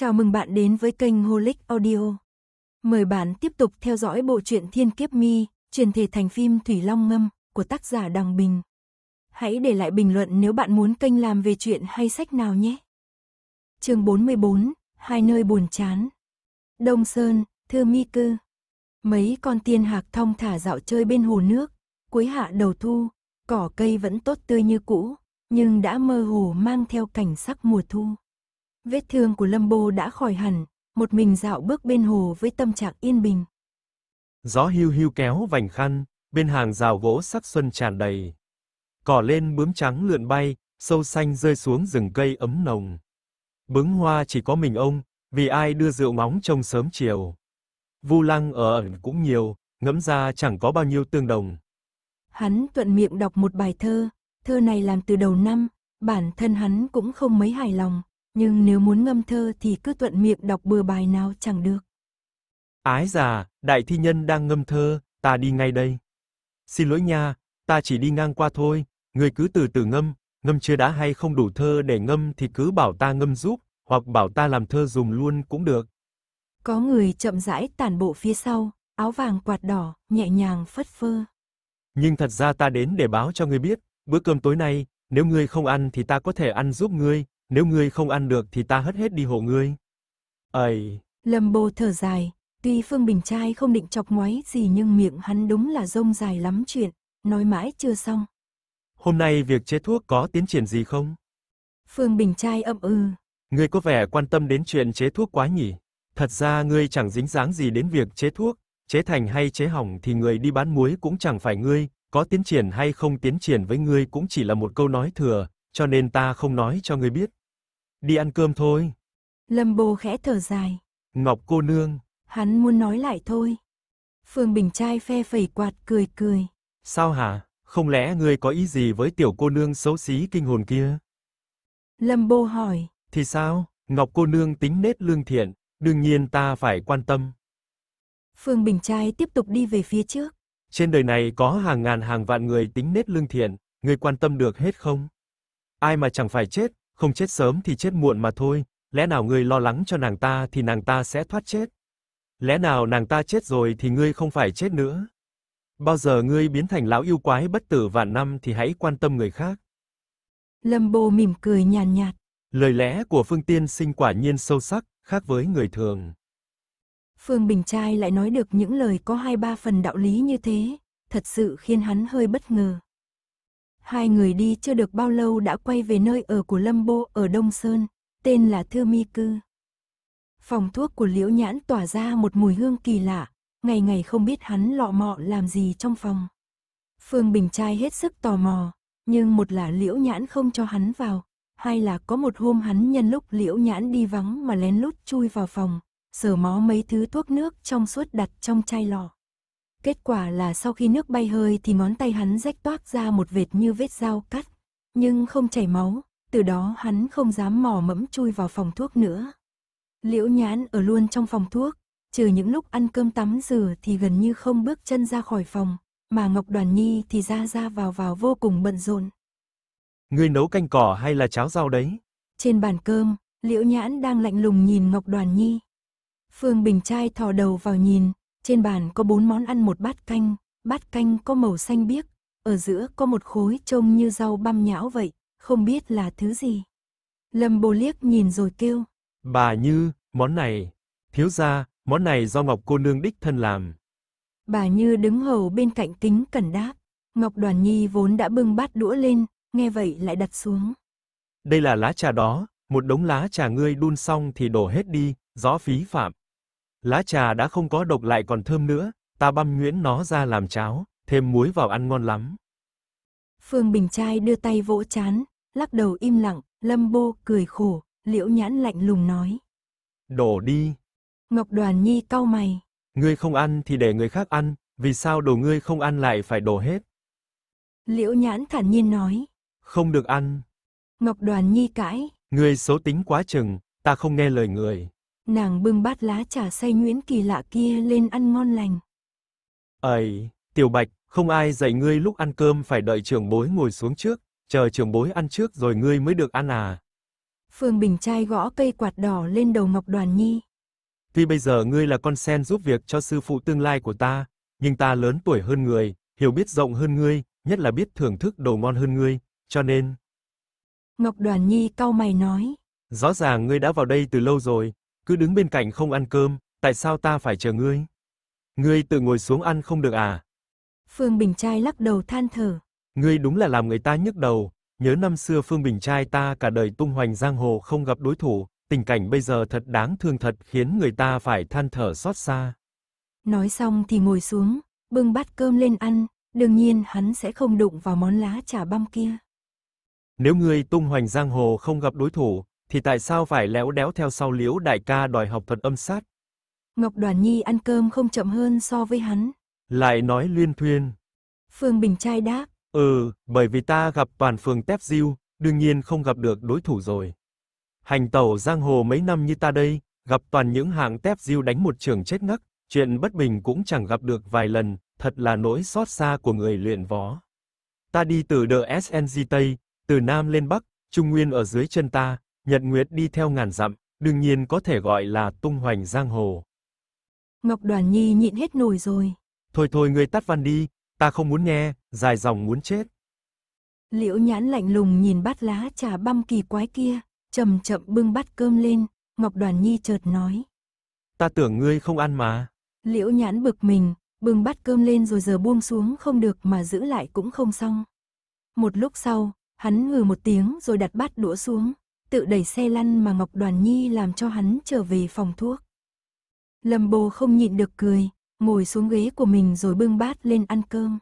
Chào mừng bạn đến với kênh Holic Audio. Mời bạn tiếp tục theo dõi bộ truyện Thiên Kiếp Mi, truyền thể thành phim Thủy Long Ngâm của tác giả Đằng Bình. Hãy để lại bình luận nếu bạn muốn kênh làm về chuyện hay sách nào nhé. Chương 44, hai nơi buồn chán. Đông Sơn, Thưa Mi Cư. Mấy con tiên hạc thong thả dạo chơi bên hồ nước, cuối hạ đầu thu, cỏ cây vẫn tốt tươi như cũ, nhưng đã mơ hồ mang theo cảnh sắc mùa thu. Vết thương của Lâm Bô đã khỏi hẳn, một mình dạo bước bên hồ với tâm trạng yên bình. Gió hiu hiu kéo vành khăn, bên hàng rào gỗ sắc xuân tràn đầy. Cỏ lên bướm trắng lượn bay, sâu xanh rơi xuống rừng cây ấm nồng. Bứng hoa chỉ có mình ông, vì ai đưa rượu móng trông sớm chiều. Vu lăng ở ẩn cũng nhiều, ngẫm ra chẳng có bao nhiêu tương đồng. Hắn tuận miệng đọc một bài thơ, thơ này làm từ đầu năm, bản thân hắn cũng không mấy hài lòng, nhưng nếu muốn ngâm thơ thì cứ thuận miệng đọc bừa bài nào chẳng được. Ái già, đại thi nhân đang ngâm thơ, ta đi ngay đây. Xin lỗi nha, ta chỉ đi ngang qua thôi, người cứ từ từ ngâm, ngâm chưa đã hay không đủ thơ để ngâm thì cứ bảo ta ngâm giúp, hoặc bảo ta làm thơ dùng luôn cũng được. Có người chậm rãi tản bộ phía sau, áo vàng quạt đỏ, nhẹ nhàng phất phơ. Nhưng thật ra ta đến để báo cho ngươi biết, bữa cơm tối nay, nếu ngươi không ăn thì ta có thể ăn giúp ngươi, nếu ngươi không ăn được thì ta hất hết đi hộ ngươi. Ây! Lâm Bồ thở dài, tuy Phương Bình Trai không định chọc ngoáy gì nhưng miệng hắn đúng là rông dài lắm chuyện, nói mãi chưa xong. Hôm nay việc chế thuốc có tiến triển gì không? Phương Bình Trai ậm ừ. Ngươi có vẻ quan tâm đến chuyện chế thuốc quá nhỉ? Thật ra ngươi chẳng dính dáng gì đến việc chế thuốc, chế thành hay chế hỏng thì người đi bán muối cũng chẳng phải ngươi, có tiến triển hay không tiến triển với ngươi cũng chỉ là một câu nói thừa, cho nên ta không nói cho ngươi biết đi ăn cơm thôi. Lâm Bồ khẽ thở dài. Ngọc cô nương. Hắn muốn nói lại thôi. Phương Bình trai phe phẩy quạt cười cười. Sao hả? Không lẽ ngươi có ý gì với tiểu cô nương xấu xí kinh hồn kia? Lâm Bồ hỏi. Thì sao? Ngọc cô nương tính nết lương thiện, đương nhiên ta phải quan tâm. Phương Bình trai tiếp tục đi về phía trước. Trên đời này có hàng ngàn hàng vạn người tính nết lương thiện, ngươi quan tâm được hết không? Ai mà chẳng phải chết, không chết sớm thì chết muộn mà thôi, lẽ nào ngươi lo lắng cho nàng ta thì nàng ta sẽ thoát chết? Lẽ nào nàng ta chết rồi thì ngươi không phải chết nữa? Bao giờ ngươi biến thành lão yêu quái bất tử vạn năm thì hãy quan tâm người khác. Lâm Bồ mỉm cười nhàn nhạt, nhạt. Lời lẽ của Phương Tiên Sinh quả nhiên sâu sắc, khác với người thường. Phương Bình Trai lại nói được những lời có hai ba phần đạo lý như thế, thật sự khiến hắn hơi bất ngờ. Hai người đi chưa được bao lâu đã quay về nơi ở của Lâm Bô ở Đông Sơn, tên là Thư Mi Cư. Phòng thuốc của Liễu Nhãn tỏa ra một mùi hương kỳ lạ, ngày ngày không biết hắn lọ mọ làm gì trong phòng. Phương Bình Trai hết sức tò mò, nhưng một là Liễu Nhãn không cho hắn vào, hai là có một hôm hắn nhân lúc Liễu Nhãn đi vắng mà lén lút chui vào phòng, sờ mó mấy thứ thuốc nước trong suốt đặt trong chai lọ. Kết quả là sau khi nước bay hơi thì ngón tay hắn rách toác ra một vệt như vết dao cắt, nhưng không chảy máu, từ đó hắn không dám mò mẫm chui vào phòng thuốc nữa. Liễu nhãn ở luôn trong phòng thuốc, trừ những lúc ăn cơm tắm rửa thì gần như không bước chân ra khỏi phòng, mà Ngọc Đoàn Nhi thì ra ra vào vào vô cùng bận rộn. Người nấu canh cỏ hay là cháo rau đấy? Trên bàn cơm, Liễu Nhãn đang lạnh lùng nhìn Ngọc Đoàn Nhi. Phương Bình Trai thò đầu vào nhìn, trên bàn có bốn món ăn một bát canh, bát canh có màu xanh biếc, ở giữa có một khối trông như rau băm nhão vậy, không biết là thứ gì. Lâm Bồ liếc nhìn rồi kêu. Bà Như, món này, thiếu gia, món này do Ngọc cô nương đích thân làm. Bà Như đứng hầu bên cạnh kính cẩn đáp, Ngọc Đoàn Nhi vốn đã bưng bát đũa lên, nghe vậy lại đặt xuống. Đây là lá trà đó, một đống lá trà ngươi đun xong thì đổ hết đi, gió phí phạm. Lá trà đã không có độc lại còn thơm nữa, ta băm nhuyễn nó ra làm cháo, thêm muối vào ăn ngon lắm. Phương Bình Trai đưa tay vỗ chán, lắc đầu im lặng, Lâm Bô cười khổ, Liễu Nhãn lạnh lùng nói. Đổ đi. Ngọc Đoàn Nhi cau mày. Ngươi không ăn thì để người khác ăn, vì sao đồ ngươi không ăn lại phải đổ hết? Liễu Nhãn thản nhiên nói. Không được ăn. Ngọc Đoàn Nhi cãi. Ngươi xấu tính quá chừng, ta không nghe lời người nàng bưng bát lá trà xay nhuyễn kỳ lạ kia lên ăn ngon lành. Ấy, Tiểu Bạch, không ai dạy ngươi lúc ăn cơm phải đợi trưởng bối ngồi xuống trước, chờ trưởng bối ăn trước rồi ngươi mới được ăn à. Phương Bình trai gõ cây quạt đỏ lên đầu Ngọc Đoàn Nhi. Tuy bây giờ ngươi là con sen giúp việc cho sư phụ tương lai của ta, nhưng ta lớn tuổi hơn người, hiểu biết rộng hơn ngươi, nhất là biết thưởng thức đồ ngon hơn ngươi, cho nên... Ngọc Đoàn Nhi cau mày nói. Rõ ràng ngươi đã vào đây từ lâu rồi, cứ đứng bên cạnh không ăn cơm, tại sao ta phải chờ ngươi? Ngươi tự ngồi xuống ăn không được à? Phương Bình Trai lắc đầu than thở. Ngươi đúng là làm người ta nhức đầu, nhớ năm xưa Phương Bình Trai ta cả đời tung hoành giang hồ không gặp đối thủ, tình cảnh bây giờ thật đáng thương thật khiến người ta phải than thở xót xa. Nói xong thì ngồi xuống, bưng bát cơm lên ăn, đương nhiên hắn sẽ không đụng vào món lá trà băm kia. Nếu ngươi tung hoành giang hồ không gặp đối thủ, thì tại sao phải léo đéo theo sau Liễu đại ca đòi học thuật âm sát? Ngọc Đoàn Nhi ăn cơm không chậm hơn so với hắn. Lại nói luyên thuyên. Phương Bình trai đáp. Ừ, bởi vì ta gặp toàn phường tép diêu, đương nhiên không gặp được đối thủ rồi. Hành tẩu giang hồ mấy năm như ta đây, gặp toàn những hàng tép diêu đánh một trường chết ngắc, chuyện bất bình cũng chẳng gặp được vài lần, thật là nỗi xót xa của người luyện võ. Ta đi từ The SNG Tây, từ Nam lên Bắc, Trung Nguyên ở dưới chân ta, Nhật Nguyệt đi theo ngàn dặm, đương nhiên có thể gọi là tung hoành giang hồ. Ngọc Đoàn Nhi nhịn hết nổi rồi. Thôi thôi ngươi tắt văn đi, ta không muốn nghe, dài dòng muốn chết. Liễu nhãn lạnh lùng nhìn bát lá trà băm kỳ quái kia, chậm chậm bưng bát cơm lên, Ngọc Đoàn Nhi chợt nói. Ta tưởng ngươi không ăn mà. Liễu nhãn bực mình, bưng bát cơm lên rồi giờ buông xuống không được mà giữ lại cũng không xong. Một lúc sau, hắn ngừ một tiếng rồi đặt bát đũa xuống, tự đẩy xe lăn mà Ngọc Đoàn Nhi làm cho hắn trở về phòng thuốc. Lâm Bồ không nhịn được cười, ngồi xuống ghế của mình rồi bưng bát lên ăn cơm.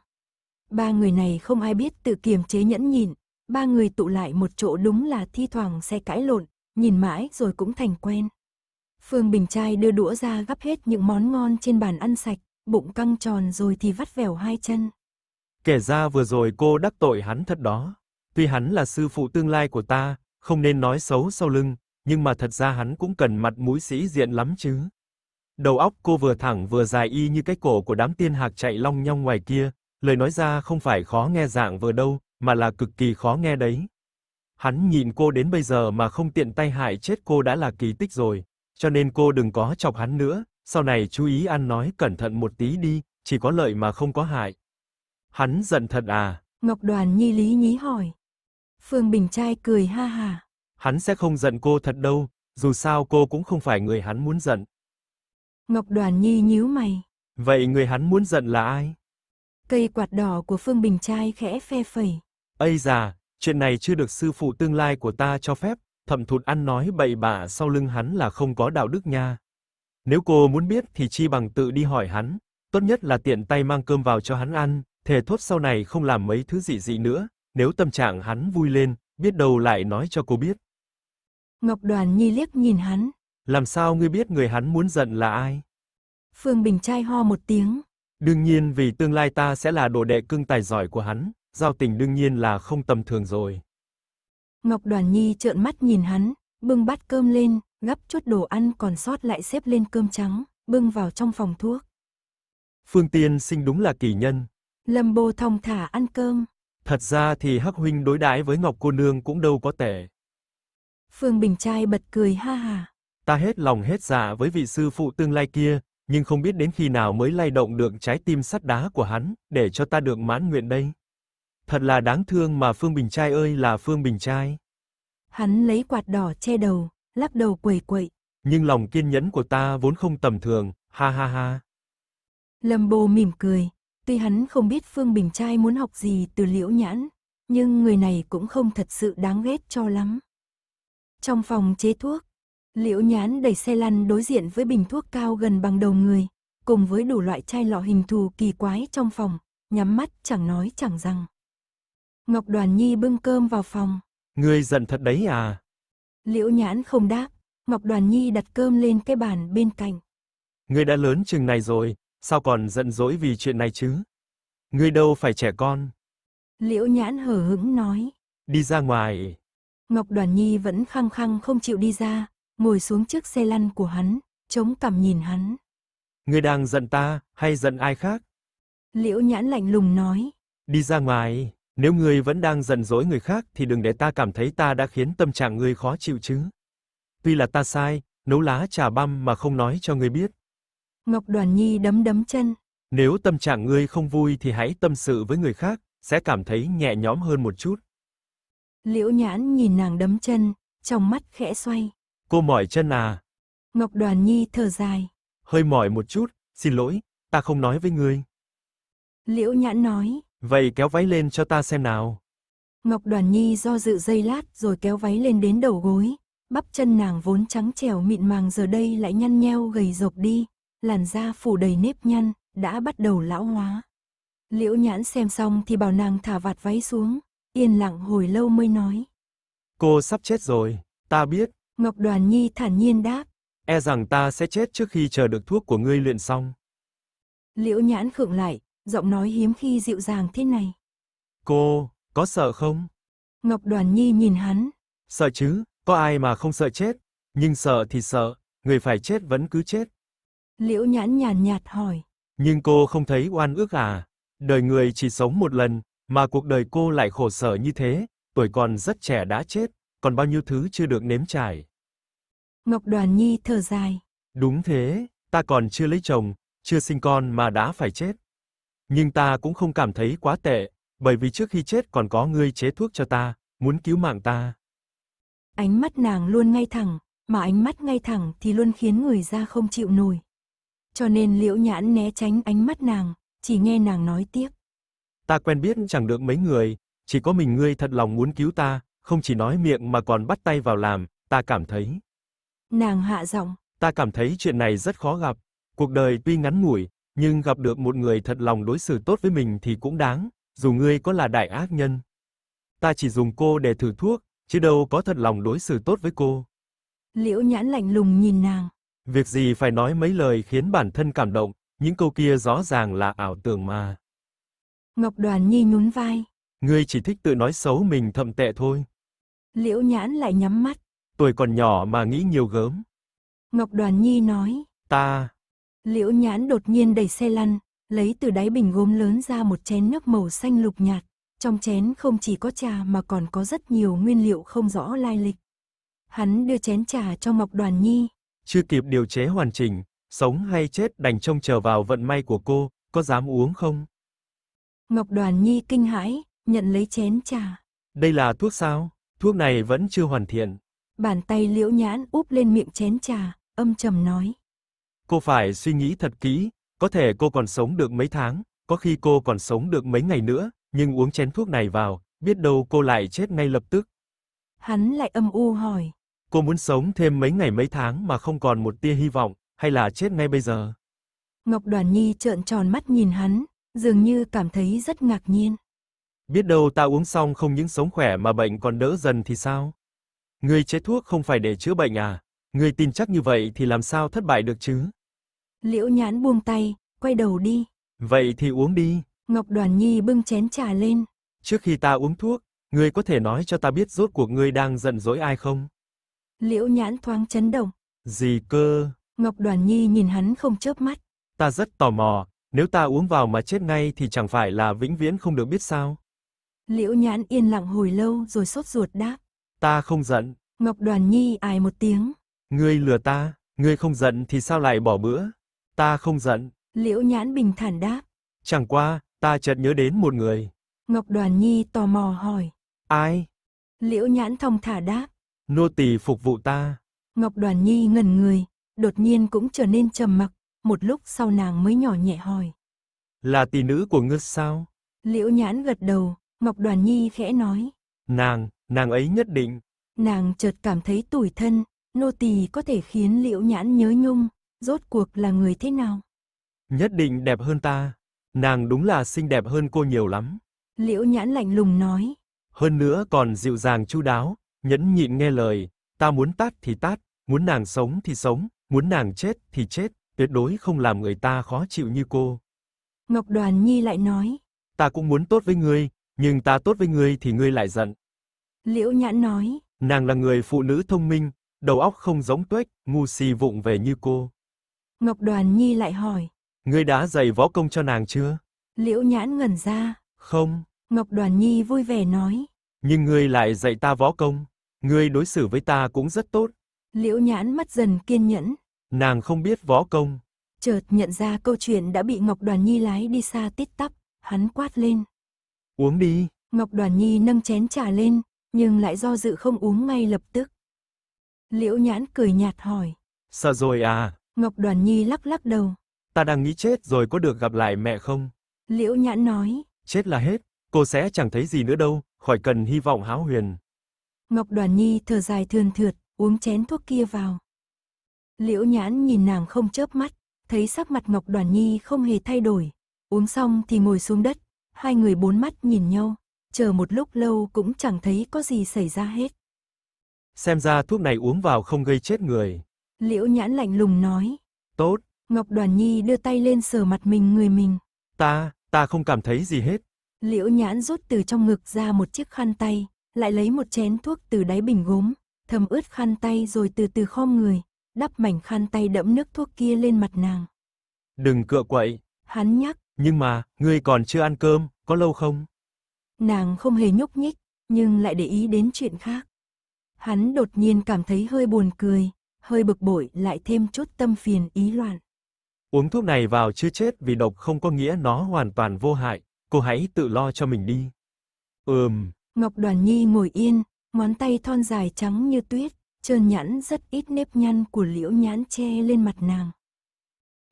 Ba người này không ai biết tự kiềm chế nhẫn nhịn, ba người tụ lại một chỗ đúng là thi thoảng xe cãi lộn, nhìn mãi rồi cũng thành quen. Phương Bình Trai đưa đũa ra gắp hết những món ngon trên bàn ăn sạch, bụng căng tròn rồi thì vắt vẻo hai chân. Kể ra vừa rồi cô đắc tội hắn thật đó. Tuy hắn là sư phụ tương lai của ta, không nên nói xấu sau lưng, nhưng mà thật ra hắn cũng cần mặt mũi sĩ diện lắm chứ. Đầu óc cô vừa thẳng vừa dài y như cái cổ của đám tiên hạc chạy long nhong ngoài kia, lời nói ra không phải khó nghe dạng vừa đâu, mà là cực kỳ khó nghe đấy. Hắn nhìn cô đến bây giờ mà không tiện tay hại chết cô đã là kỳ tích rồi, cho nên cô đừng có chọc hắn nữa, sau này chú ý ăn nói cẩn thận một tí đi, chỉ có lợi mà không có hại. Hắn giận thật à? Ngọc Đoàn Nhi lý nhí hỏi. Phương Bình Trai cười ha hả. Hắn sẽ không giận cô thật đâu, dù sao cô cũng không phải người hắn muốn giận. Ngọc Đoàn Nhi nhíu mày. Vậy người hắn muốn giận là ai? Cây quạt đỏ của Phương Bình Trai khẽ phe phẩy. Ây già, chuyện này chưa được sư phụ tương lai của ta cho phép, thầm thụt ăn nói bậy bạ sau lưng hắn là không có đạo đức nha. Nếu cô muốn biết thì chi bằng tự đi hỏi hắn, tốt nhất là tiện tay mang cơm vào cho hắn ăn, thề thốt sau này không làm mấy thứ gì dị nữa, nếu tâm trạng hắn vui lên, biết đâu lại nói cho cô biết. Ngọc Đoàn Nhi liếc nhìn hắn. Làm sao ngươi biết người hắn muốn giận là ai? Phương Bình trai ho một tiếng. Đương nhiên vì tương lai ta sẽ là đồ đệ cưng tài giỏi của hắn, giao tình đương nhiên là không tầm thường rồi. Ngọc Đoàn Nhi trợn mắt nhìn hắn, bưng bát cơm lên, gấp chút đồ ăn còn sót lại xếp lên cơm trắng, bưng vào trong phòng thuốc. Phương Tiên sinh đúng là kỳ nhân. Lâm Bô thong thả ăn cơm, Thật ra thì Hắc huynh đối đãi với Ngọc cô nương cũng đâu có tệ. Phương Bình trai bật cười ha ha. Ta hết lòng hết dạ với vị sư phụ tương lai kia, nhưng không biết đến khi nào mới lay động được trái tim sắt đá của hắn, để cho ta được mãn nguyện đây. Thật là đáng thương mà Phương Bình trai ơi là Phương Bình trai. Hắn lấy quạt đỏ che đầu, lắc đầu quẩy quậy. Nhưng lòng kiên nhẫn của ta vốn không tầm thường, ha ha ha. Lâm Bồ mỉm cười, Tuy hắn không biết Phương Bình Trai muốn học gì từ liễu nhãn, nhưng người này cũng không thật sự đáng ghét cho lắm. Trong phòng chế thuốc, liễu nhãn đẩy xe lăn đối diện với bình thuốc cao gần bằng đầu người, cùng với đủ loại chai lọ hình thù kỳ quái trong phòng, nhắm mắt chẳng nói chẳng rằng. Ngọc Đoàn Nhi bưng cơm vào phòng. người giận thật đấy à? Liễu nhãn không đáp, Ngọc Đoàn Nhi đặt cơm lên cái bàn bên cạnh. người đã lớn chừng này rồi, sao còn giận dỗi vì chuyện này chứ? Ngươi đâu phải trẻ con. Liễu nhãn hờ hững nói. Đi ra ngoài. Ngọc Đoàn Nhi vẫn khăng khăng không chịu đi ra, ngồi xuống trước xe lăn của hắn, chống cằm nhìn hắn. Ngươi đang giận ta, hay giận ai khác? Liễu nhãn lạnh lùng nói. Đi ra ngoài, nếu ngươi vẫn đang giận dỗi người khác thì đừng để ta cảm thấy ta đã khiến tâm trạng ngươi khó chịu chứ. Tuy là ta sai, nấu lá trà băm mà không nói cho ngươi biết. Ngọc Đoàn Nhi đấm đấm chân. Nếu tâm trạng ngươi không vui thì hãy tâm sự với người khác, sẽ cảm thấy nhẹ nhõm hơn một chút. Liễu Nhãn nhìn nàng đấm chân, trong mắt khẽ xoay. Cô mỏi chân à? Ngọc Đoàn Nhi thở dài. Hơi mỏi một chút, xin lỗi, ta không nói với ngươi. Liễu Nhãn nói. Vậy kéo váy lên cho ta xem nào. Ngọc Đoàn Nhi do dự dây lát rồi kéo váy lên đến đầu gối, bắp chân nàng vốn trắng trẻo mịn màng giờ đây lại nhăn nheo gầy rộc đi, làn da phủ đầy nếp nhăn, đã bắt đầu lão hóa. Liễu nhãn xem xong thì bảo nàng thả vạt váy xuống, yên lặng hồi lâu mới nói. Cô sắp chết rồi, ta biết. Ngọc Đoàn Nhi thản nhiên đáp. E rằng ta sẽ chết trước khi chờ được thuốc của ngươi luyện xong. Liễu nhãn khựng lại, giọng nói hiếm khi dịu dàng thế này. Cô, có sợ không? Ngọc Đoàn Nhi nhìn hắn. Sợ chứ, có ai mà không sợ chết. Nhưng sợ thì sợ, người phải chết vẫn cứ chết. Liễu nhãn nhàn nhạt hỏi. Nhưng cô không thấy oan ước à? Đời người chỉ sống một lần, mà cuộc đời cô lại khổ sở như thế, tuổi còn rất trẻ đã chết, còn bao nhiêu thứ chưa được nếm trải. Ngọc Đoàn Nhi thở dài. Đúng thế, ta còn chưa lấy chồng, chưa sinh con mà đã phải chết. Nhưng ta cũng không cảm thấy quá tệ, bởi vì trước khi chết còn có người chế thuốc cho ta, muốn cứu mạng ta. Ánh mắt nàng luôn ngay thẳng, mà ánh mắt ngay thẳng thì luôn khiến người ra không chịu nổi cho nên liễu nhãn né tránh ánh mắt nàng, chỉ nghe nàng nói tiếp. Ta quen biết chẳng được mấy người, chỉ có mình ngươi thật lòng muốn cứu ta, không chỉ nói miệng mà còn bắt tay vào làm, ta cảm thấy. Nàng hạ giọng. Ta cảm thấy chuyện này rất khó gặp, cuộc đời tuy ngắn ngủi, nhưng gặp được một người thật lòng đối xử tốt với mình thì cũng đáng, dù ngươi có là đại ác nhân. Ta chỉ dùng cô để thử thuốc, chứ đâu có thật lòng đối xử tốt với cô. Liễu Nhãn lạnh lùng nhìn nàng. Việc gì phải nói mấy lời khiến bản thân cảm động, những câu kia rõ ràng là ảo tưởng mà. Ngọc Đoàn Nhi nhún vai. Ngươi chỉ thích tự nói xấu mình thậm tệ thôi. Liễu Nhãn lại nhắm mắt. Tuổi còn nhỏ mà nghĩ nhiều gớm. Ngọc Đoàn Nhi nói. Ta. Liễu Nhãn đột nhiên đẩy xe lăn, lấy từ đáy bình gốm lớn ra một chén nước màu xanh lục nhạt. Trong chén không chỉ có trà mà còn có rất nhiều nguyên liệu không rõ lai lịch. Hắn đưa chén trà cho Ngọc Đoàn Nhi, chưa kịp điều chế hoàn chỉnh, sống hay chết đành trông chờ vào vận may của cô, có dám uống không? Ngọc Đoàn Nhi kinh hãi, nhận lấy chén trà. Đây là thuốc sao? Thuốc này vẫn chưa hoàn thiện. Bàn tay liễu nhãn úp lên miệng chén trà, âm trầm nói. Cô phải suy nghĩ thật kỹ, có thể cô còn sống được mấy tháng, có khi cô còn sống được mấy ngày nữa, nhưng uống chén thuốc này vào, biết đâu cô lại chết ngay lập tức. Hắn lại âm u hỏi. Cô muốn sống thêm mấy ngày mấy tháng mà không còn một tia hy vọng, hay là chết ngay bây giờ? Ngọc Đoàn Nhi trợn tròn mắt nhìn hắn, dường như cảm thấy rất ngạc nhiên. Biết đâu ta uống xong không những sống khỏe mà bệnh còn đỡ dần thì sao? người chế thuốc không phải để chữa bệnh à? người tin chắc như vậy thì làm sao thất bại được chứ? Liễu Nhãn buông tay, quay đầu đi. Vậy thì uống đi. Ngọc Đoàn Nhi bưng chén trà lên. Trước khi ta uống thuốc, người có thể nói cho ta biết rốt cuộc người đang giận dỗi ai không? Liễu nhãn thoáng chấn động. Gì cơ? Ngọc Đoàn Nhi nhìn hắn không chớp mắt. Ta rất tò mò, nếu ta uống vào mà chết ngay thì chẳng phải là vĩnh viễn không được biết sao? Liễu nhãn yên lặng hồi lâu rồi sốt ruột đáp. Ta không giận. Ngọc Đoàn Nhi ài một tiếng. Ngươi lừa ta, ngươi không giận thì sao lại bỏ bữa? Ta không giận. Liễu nhãn bình thản đáp. Chẳng qua, ta chợt nhớ đến một người. Ngọc Đoàn Nhi tò mò hỏi. Ai? Liễu nhãn thông thả đáp. Nô tỳ phục vụ ta. Ngọc Đoàn Nhi ngẩn người, đột nhiên cũng trở nên trầm mặc, một lúc sau nàng mới nhỏ nhẹ hỏi. Là tỷ nữ của ngươi sao? Liễu Nhãn gật đầu, Ngọc Đoàn Nhi khẽ nói. Nàng, nàng ấy nhất định. Nàng chợt cảm thấy tủi thân, nô tỳ có thể khiến Liễu Nhãn nhớ nhung, rốt cuộc là người thế nào? Nhất định đẹp hơn ta, nàng đúng là xinh đẹp hơn cô nhiều lắm. Liễu Nhãn lạnh lùng nói. Hơn nữa còn dịu dàng chu đáo, nhẫn nhịn nghe lời, ta muốn tát thì tát, muốn nàng sống thì sống, muốn nàng chết thì chết, tuyệt đối không làm người ta khó chịu như cô. Ngọc Đoàn Nhi lại nói, ta cũng muốn tốt với ngươi, nhưng ta tốt với ngươi thì ngươi lại giận. Liễu Nhãn nói, nàng là người phụ nữ thông minh, đầu óc không giống tuếch, ngu si vụng về như cô. Ngọc Đoàn Nhi lại hỏi, ngươi đã dạy võ công cho nàng chưa? Liễu Nhãn ngẩn ra, không. Ngọc Đoàn Nhi vui vẻ nói, nhưng ngươi lại dạy ta võ công. Ngươi đối xử với ta cũng rất tốt. Liễu nhãn mắt dần kiên nhẫn. Nàng không biết võ công. Chợt nhận ra câu chuyện đã bị Ngọc Đoàn Nhi lái đi xa tít tắp, hắn quát lên. Uống đi. Ngọc Đoàn Nhi nâng chén trà lên, nhưng lại do dự không uống ngay lập tức. Liễu nhãn cười nhạt hỏi. Sợ rồi à? Ngọc Đoàn Nhi lắc lắc đầu. Ta đang nghĩ chết rồi có được gặp lại mẹ không? Liễu nhãn nói. Chết là hết, cô sẽ chẳng thấy gì nữa đâu, khỏi cần hy vọng háo huyền. Ngọc Đoàn Nhi thở dài thườn thượt, uống chén thuốc kia vào. Liễu nhãn nhìn nàng không chớp mắt, thấy sắc mặt Ngọc Đoàn Nhi không hề thay đổi. Uống xong thì ngồi xuống đất, hai người bốn mắt nhìn nhau, chờ một lúc lâu cũng chẳng thấy có gì xảy ra hết. Xem ra thuốc này uống vào không gây chết người. Liễu nhãn lạnh lùng nói. Tốt. Ngọc Đoàn Nhi đưa tay lên sờ mặt mình người mình. Ta, ta không cảm thấy gì hết. Liễu nhãn rút từ trong ngực ra một chiếc khăn tay, lại lấy một chén thuốc từ đáy bình gốm, thấm ướt khăn tay rồi từ từ khom người, đắp mảnh khăn tay đẫm nước thuốc kia lên mặt nàng. Đừng cựa quậy. Hắn nhắc. Nhưng mà, ngươi còn chưa ăn cơm, có lâu không? Nàng không hề nhúc nhích, nhưng lại để ý đến chuyện khác. Hắn đột nhiên cảm thấy hơi buồn cười, hơi bực bội lại thêm chút tâm phiền ý loạn. Uống thuốc này vào chưa chết vì độc không có nghĩa nó hoàn toàn vô hại, cô hãy tự lo cho mình đi. Ừm, Ngọc Đoàn Nhi ngồi yên, ngón tay thon dài trắng như tuyết, trơn nhẵn rất ít nếp nhăn của liễu nhãn che lên mặt nàng.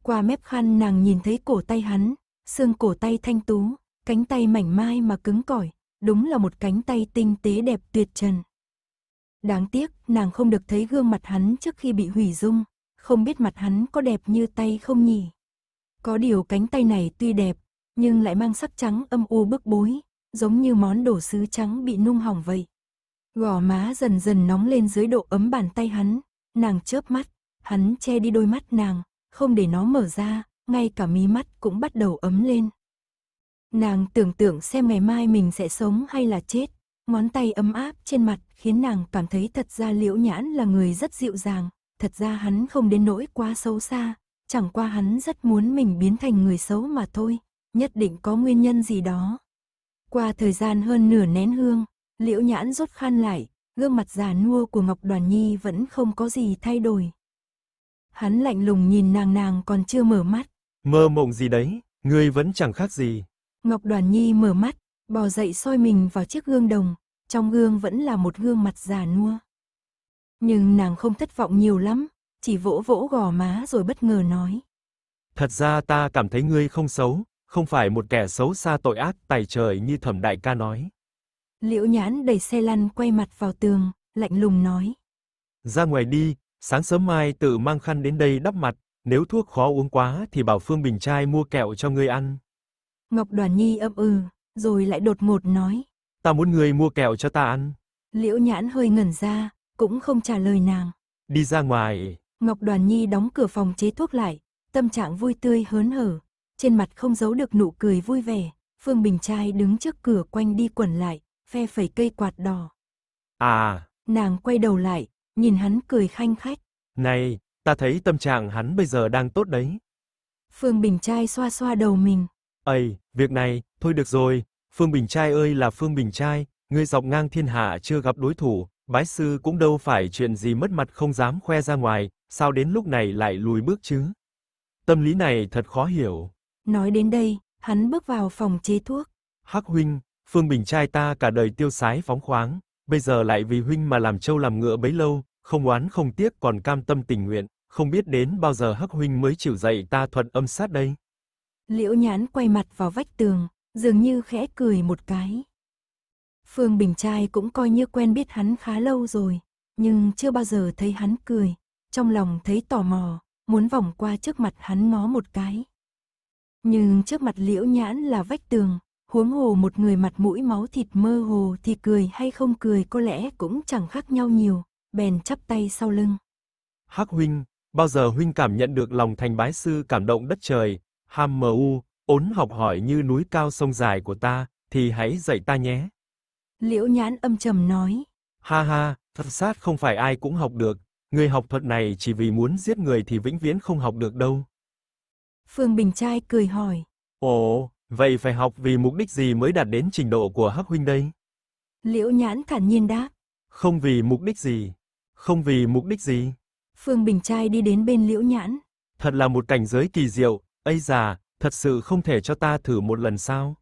Qua mép khăn nàng nhìn thấy cổ tay hắn, xương cổ tay thanh tú, cánh tay mảnh mai mà cứng cỏi, đúng là một cánh tay tinh tế đẹp tuyệt trần. Đáng tiếc, nàng không được thấy gương mặt hắn trước khi bị hủy dung, không biết mặt hắn có đẹp như tay không nhỉ. Có điều cánh tay này tuy đẹp, nhưng lại mang sắc trắng âm u bức bối, giống như món đồ sứ trắng bị nung hỏng vậy. Gò má dần dần nóng lên dưới độ ấm bàn tay hắn, nàng chớp mắt, hắn che đi đôi mắt nàng, không để nó mở ra, ngay cả mí mắt cũng bắt đầu ấm lên. Nàng tưởng tượng xem ngày mai mình sẽ sống hay là chết, ngón tay ấm áp trên mặt khiến nàng cảm thấy thật ra liễu nhãn là người rất dịu dàng, thật ra hắn không đến nỗi quá xấu xa, chẳng qua hắn rất muốn mình biến thành người xấu mà thôi, nhất định có nguyên nhân gì đó. Qua thời gian hơn nửa nén hương, liễu nhãn rốt khan lại, gương mặt già nua của Ngọc Đoàn Nhi vẫn không có gì thay đổi. Hắn lạnh lùng nhìn nàng nàng còn chưa mở mắt. Mơ mộng gì đấy, ngươi vẫn chẳng khác gì. Ngọc Đoàn Nhi mở mắt, bò dậy soi mình vào chiếc gương đồng, trong gương vẫn là một gương mặt già nua. Nhưng nàng không thất vọng nhiều lắm, chỉ vỗ vỗ gò má rồi bất ngờ nói. Thật ra ta cảm thấy ngươi không xấu, không phải một kẻ xấu xa tội ác tài trời như thẩm đại ca nói. Liễu nhãn đẩy xe lăn quay mặt vào tường, lạnh lùng nói. Ra ngoài đi, sáng sớm mai tự mang khăn đến đây đắp mặt, nếu thuốc khó uống quá thì bảo Phương Bình Trai mua kẹo cho ngươi ăn. Ngọc Đoàn Nhi ậm ừ, rồi lại đột ngột nói. Ta muốn ngươi mua kẹo cho ta ăn. Liễu nhãn hơi ngẩn ra, cũng không trả lời nàng. Đi ra ngoài. Ngọc Đoàn Nhi đóng cửa phòng chế thuốc lại, tâm trạng vui tươi hớn hở, trên mặt không giấu được nụ cười vui vẻ. Phương Bình Trai đứng trước cửa quanh đi quẩn lại, phe phẩy cây quạt đỏ. À! Nàng quay đầu lại, nhìn hắn cười khanh khách. Này, ta thấy tâm trạng hắn bây giờ đang tốt đấy. Phương Bình Trai xoa xoa đầu mình. Ây, việc này, thôi được rồi, Phương Bình Trai ơi là Phương Bình Trai, người dọc ngang thiên hạ chưa gặp đối thủ, bái sư cũng đâu phải chuyện gì mất mặt không dám khoe ra ngoài, sao đến lúc này lại lùi bước chứ? Tâm lý này thật khó hiểu. Nói đến đây, hắn bước vào phòng chế thuốc. Hắc huynh, Phương Bình trai ta cả đời tiêu sái phóng khoáng, bây giờ lại vì huynh mà làm trâu làm ngựa bấy lâu, không oán không tiếc còn cam tâm tình nguyện, không biết đến bao giờ Hắc huynh mới chịu dạy ta thuật âm sát đây. Liễu Nhán quay mặt vào vách tường, dường như khẽ cười một cái. Phương Bình trai cũng coi như quen biết hắn khá lâu rồi, nhưng chưa bao giờ thấy hắn cười, trong lòng thấy tò mò, muốn vòng qua trước mặt hắn ngó một cái. Nhưng trước mặt liễu nhãn là vách tường, huống hồ một người mặt mũi máu thịt mơ hồ thì cười hay không cười có lẽ cũng chẳng khác nhau nhiều, bèn chắp tay sau lưng. Hắc huynh, bao giờ huynh cảm nhận được lòng thành bái sư cảm động đất trời, ham mờ u, ốn học hỏi như núi cao sông dài của ta, thì hãy dạy ta nhé. Liễu nhãn âm trầm nói. Ha ha, thật sát không phải ai cũng học được, người học thuật này chỉ vì muốn giết người thì vĩnh viễn không học được đâu. Phương Bình Trai cười hỏi. Ồ, vậy phải học vì mục đích gì mới đạt đến trình độ của Hắc Huynh đây? Liễu Nhãn thản nhiên đáp. Không vì mục đích gì. Không vì mục đích gì. Phương Bình Trai đi đến bên Liễu Nhãn. Thật là một cảnh giới kỳ diệu, ấy già, thật sự không thể cho ta thử một lần sao?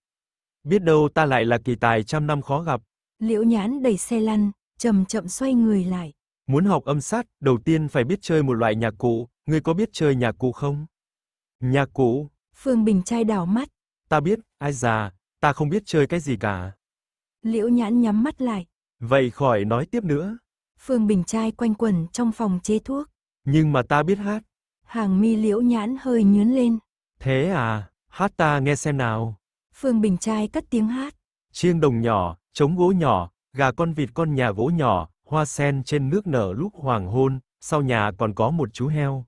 Biết đâu ta lại là kỳ tài trăm năm khó gặp. Liễu Nhãn đẩy xe lăn, chậm chậm xoay người lại. Muốn học âm sát, đầu tiên phải biết chơi một loại nhạc cụ, Người có biết chơi nhạc cụ không? Nhà cũ. Phương Bình trai đảo mắt. Ta biết, ai già, ta không biết chơi cái gì cả. Liễu nhãn nhắm mắt lại. Vậy khỏi nói tiếp nữa. Phương Bình trai quanh quẩn trong phòng chế thuốc. Nhưng mà ta biết hát. Hàng mi liễu nhãn hơi nhướn lên. Thế à, hát ta nghe xem nào. Phương Bình trai cất tiếng hát. Chiêng đồng nhỏ, trống gỗ nhỏ, gà con vịt con nhà gỗ nhỏ, hoa sen trên nước nở lúc hoàng hôn, sau nhà còn có một chú heo.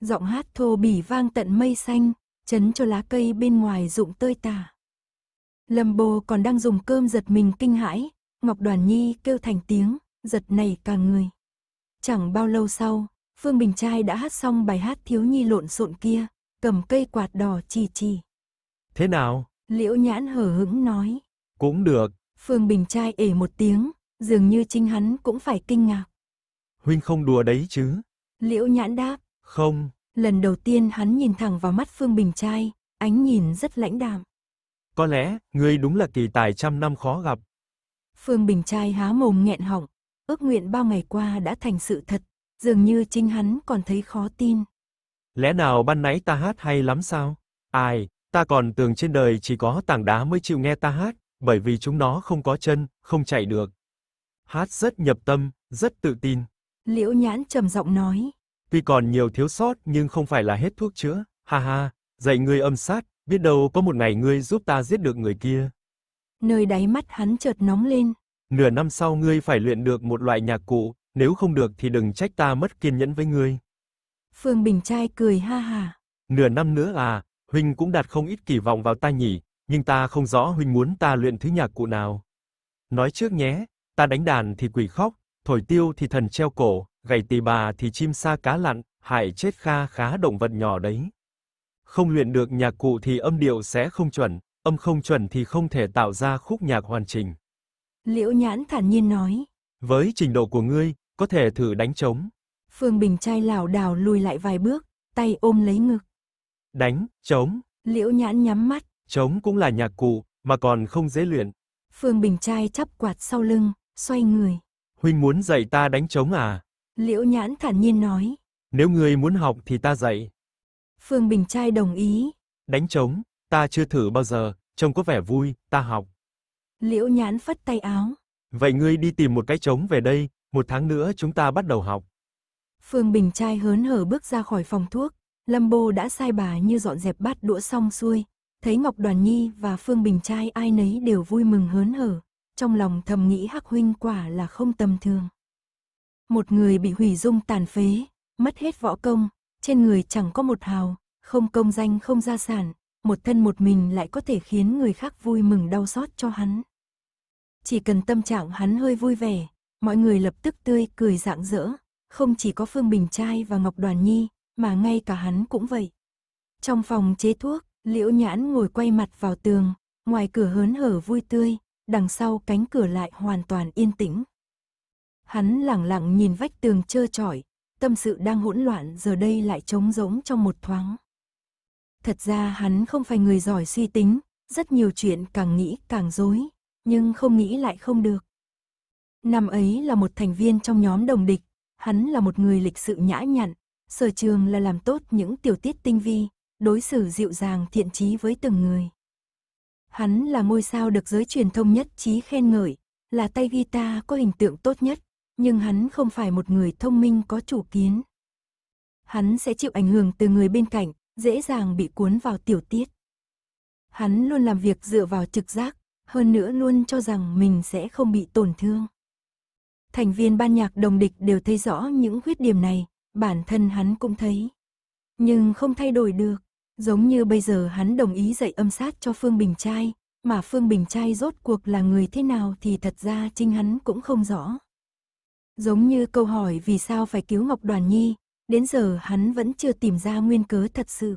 Giọng hát thô bỉ vang tận mây xanh, chấn cho lá cây bên ngoài rụng tơi tả. Lâm bồ còn đang dùng cơm giật mình kinh hãi, Ngọc Đoàn Nhi kêu thành tiếng, giật nảy cả người. Chẳng bao lâu sau, Phương Bình Trai đã hát xong bài hát thiếu nhi lộn xộn kia, cầm cây quạt đỏ chỉ chỉ. Thế nào? Liễu nhãn hở hững nói. Cũng được. Phương Bình Trai ể một tiếng, dường như chính hắn cũng phải kinh ngạc. Huynh không đùa đấy chứ? Liễu nhãn đáp, không. Lần đầu tiên hắn nhìn thẳng vào mắt Phương Bình Trai, ánh nhìn rất lãnh đạm. Có lẽ, ngươi đúng là kỳ tài trăm năm khó gặp. Phương Bình Trai há mồm nghẹn họng, ước nguyện bao ngày qua đã thành sự thật, dường như chính hắn còn thấy khó tin. Lẽ nào ban nãy ta hát hay lắm sao? Ai, ta còn tưởng trên đời chỉ có tảng đá mới chịu nghe ta hát, bởi vì chúng nó không có chân, không chạy được. Hát rất nhập tâm, rất tự tin. Liễu Nhãn trầm giọng nói tuy còn nhiều thiếu sót nhưng không phải là hết thuốc chữa, ha ha, dạy ngươi âm sát, biết đâu có một ngày ngươi giúp ta giết được người kia. Nơi đáy mắt hắn chợt nóng lên. Nửa năm sau ngươi phải luyện được một loại nhạc cụ, nếu không được thì đừng trách ta mất kiên nhẫn với ngươi. Phương Bình trai cười ha ha. Nửa năm nữa à, huynh cũng đặt không ít kỳ vọng vào ta nhỉ, nhưng ta không rõ huynh muốn ta luyện thứ nhạc cụ nào. Nói trước nhé, ta đánh đàn thì quỷ khóc, thổi tiêu thì thần treo cổ, gầy tì bà thì chim sa cá lặn, hại chết kha khá động vật nhỏ đấy. Không luyện được nhạc cụ thì âm điệu sẽ không chuẩn, âm không chuẩn thì không thể tạo ra khúc nhạc hoàn chỉnh. Liễu Nhãn thản nhiên nói. Với trình độ của ngươi, có thể thử đánh trống. Phương Bình trai lảo đảo lùi lại vài bước, tay ôm lấy ngực. Đánh, trống. Liễu Nhãn nhắm mắt. Trống cũng là nhạc cụ, mà còn không dễ luyện. Phương Bình trai chắp quạt sau lưng, xoay người. Huynh muốn dạy ta đánh trống à? Liễu Nhãn thản nhiên nói. Nếu ngươi muốn học thì ta dạy. Phương Bình Trai đồng ý. Đánh trống, ta chưa thử bao giờ, trông có vẻ vui, ta học. Liễu Nhãn phất tay áo. Vậy ngươi đi tìm một cái trống về đây, một tháng nữa chúng ta bắt đầu học. Phương Bình Trai hớn hở bước ra khỏi phòng thuốc, Lâm Bồ đã sai bà như dọn dẹp bát đũa xong xuôi, thấy Ngọc Đoàn Nhi và Phương Bình Trai ai nấy đều vui mừng hớn hở, trong lòng thầm nghĩ Hắc Huynh quả là không tầm thường một người bị hủy dung tàn phế, mất hết võ công, trên người chẳng có một hào, không công danh không gia sản, một thân một mình lại có thể khiến người khác vui mừng đau xót cho hắn. Chỉ cần tâm trạng hắn hơi vui vẻ, mọi người lập tức tươi cười rạng rỡ, không chỉ có Phương Bình Trai và Ngọc Đoàn Nhi, mà ngay cả hắn cũng vậy. Trong phòng chế thuốc, Liễu Nhãn ngồi quay mặt vào tường, ngoài cửa hớn hở vui tươi, đằng sau cánh cửa lại hoàn toàn yên tĩnh. Hắn lẳng lặng nhìn vách tường trơ trọi, tâm sự đang hỗn loạn giờ đây lại trống rỗng trong một thoáng. Thật ra hắn không phải người giỏi suy tính, rất nhiều chuyện càng nghĩ càng dối, nhưng không nghĩ lại không được. Năm ấy là một thành viên trong nhóm đồng địch, hắn là một người lịch sự nhã nhặn, sở trường là làm tốt những tiểu tiết tinh vi, đối xử dịu dàng thiện trí với từng người. Hắn là ngôi sao được giới truyền thông nhất trí khen ngợi, là tay guitar có hình tượng tốt nhất, nhưng hắn không phải một người thông minh có chủ kiến. Hắn sẽ chịu ảnh hưởng từ người bên cạnh, dễ dàng bị cuốn vào tiểu tiết. Hắn luôn làm việc dựa vào trực giác, hơn nữa luôn cho rằng mình sẽ không bị tổn thương. Thành viên ban nhạc đồng địch đều thấy rõ những khuyết điểm này, bản thân hắn cũng thấy. Nhưng không thay đổi được, giống như bây giờ hắn đồng ý dạy âm sát cho Phương Bình Trai, mà Phương Bình Trai rốt cuộc là người thế nào thì thật ra chính hắn cũng không rõ. Giống như câu hỏi vì sao phải cứu Ngọc Đoàn Nhi, đến giờ hắn vẫn chưa tìm ra nguyên cớ thật sự.